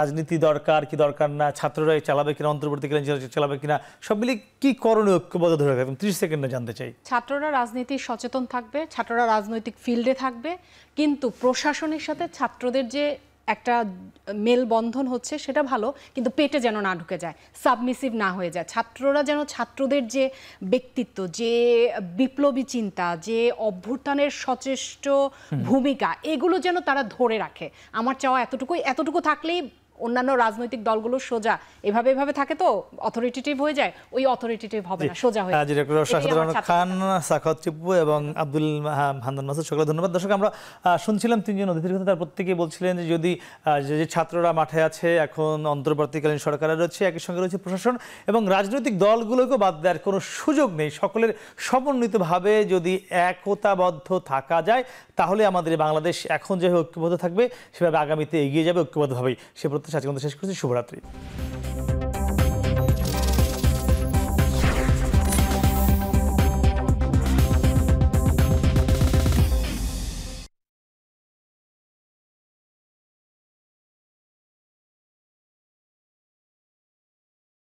রাজনীতি দরকার কি দরকার না ছাত্ররা চালাবে কিনা অন্তর্বর্তী জেলা চালাবে কিনা সব মিলিয়ে কি করণীয় ঐক্যবদ্ধ ধরে রাখবেন ত্রিশ সেকেন্ডে জানতে চাই ছাত্ররা রাজনীতি সচেতন থাকবে ছাত্ররা রাজনৈতিক ফিল্ডে থাকবে কিন্তু প্রশাসনের সাথে ছাত্রদের যে একটা মেলবন্ধন হচ্ছে সেটা ভালো কিন্তু পেটে যেন না ঢুকে যায় সাবমিসিভ না হয়ে যায় ছাত্ররা যেন ছাত্রদের যে ব্যক্তিত্ব যে বিপ্লবী চিন্তা যে অভ্যুত্থানের সচেষ্ট ভূমিকা এগুলো যেন তারা ধরে রাখে আমার চাওয়া এতটুকুই এতটুকু থাকলেই অন্যান্য রাজনৈতিক দলগুলো সোজা এভাবে এভাবে থাকে তো অথরিটেটিভ হয়ে যায় ওই অথরিটেটিভ হবে না সোজা হয়ে যায় ডক্টর সাধারণ খান সাখাত চিপু এবং আব্দুল হান্দান মাসুদ সকলে ধন্যবাদ দর্শক আমরা শুনছিলাম তিনজন অতিথির কথা তার প্রত্যেকে বলছিলেন যে যদি যে ছাত্ররা মাঠে আছে এখন অন্তর্বর্তীকালীন সরকারে রয়েছে একই সঙ্গে রয়েছে প্রশাসন এবং রাজনৈতিক দলগুলোকেও বাদ দেওয়ার কোনো সুযোগ নেই সকলের সমন্বিতভাবে যদি একতাবদ্ধ থাকা যায় তাহলে আমাদের বাংলাদেশ এখন যেভাবে ঐক্যবদ্ধ থাকবে সেভাবে আগামীতে এগিয়ে যাবে ঐক্যবদ্ধভাবেই সে করতে আজকে শেষ করছি শুভরাত্রি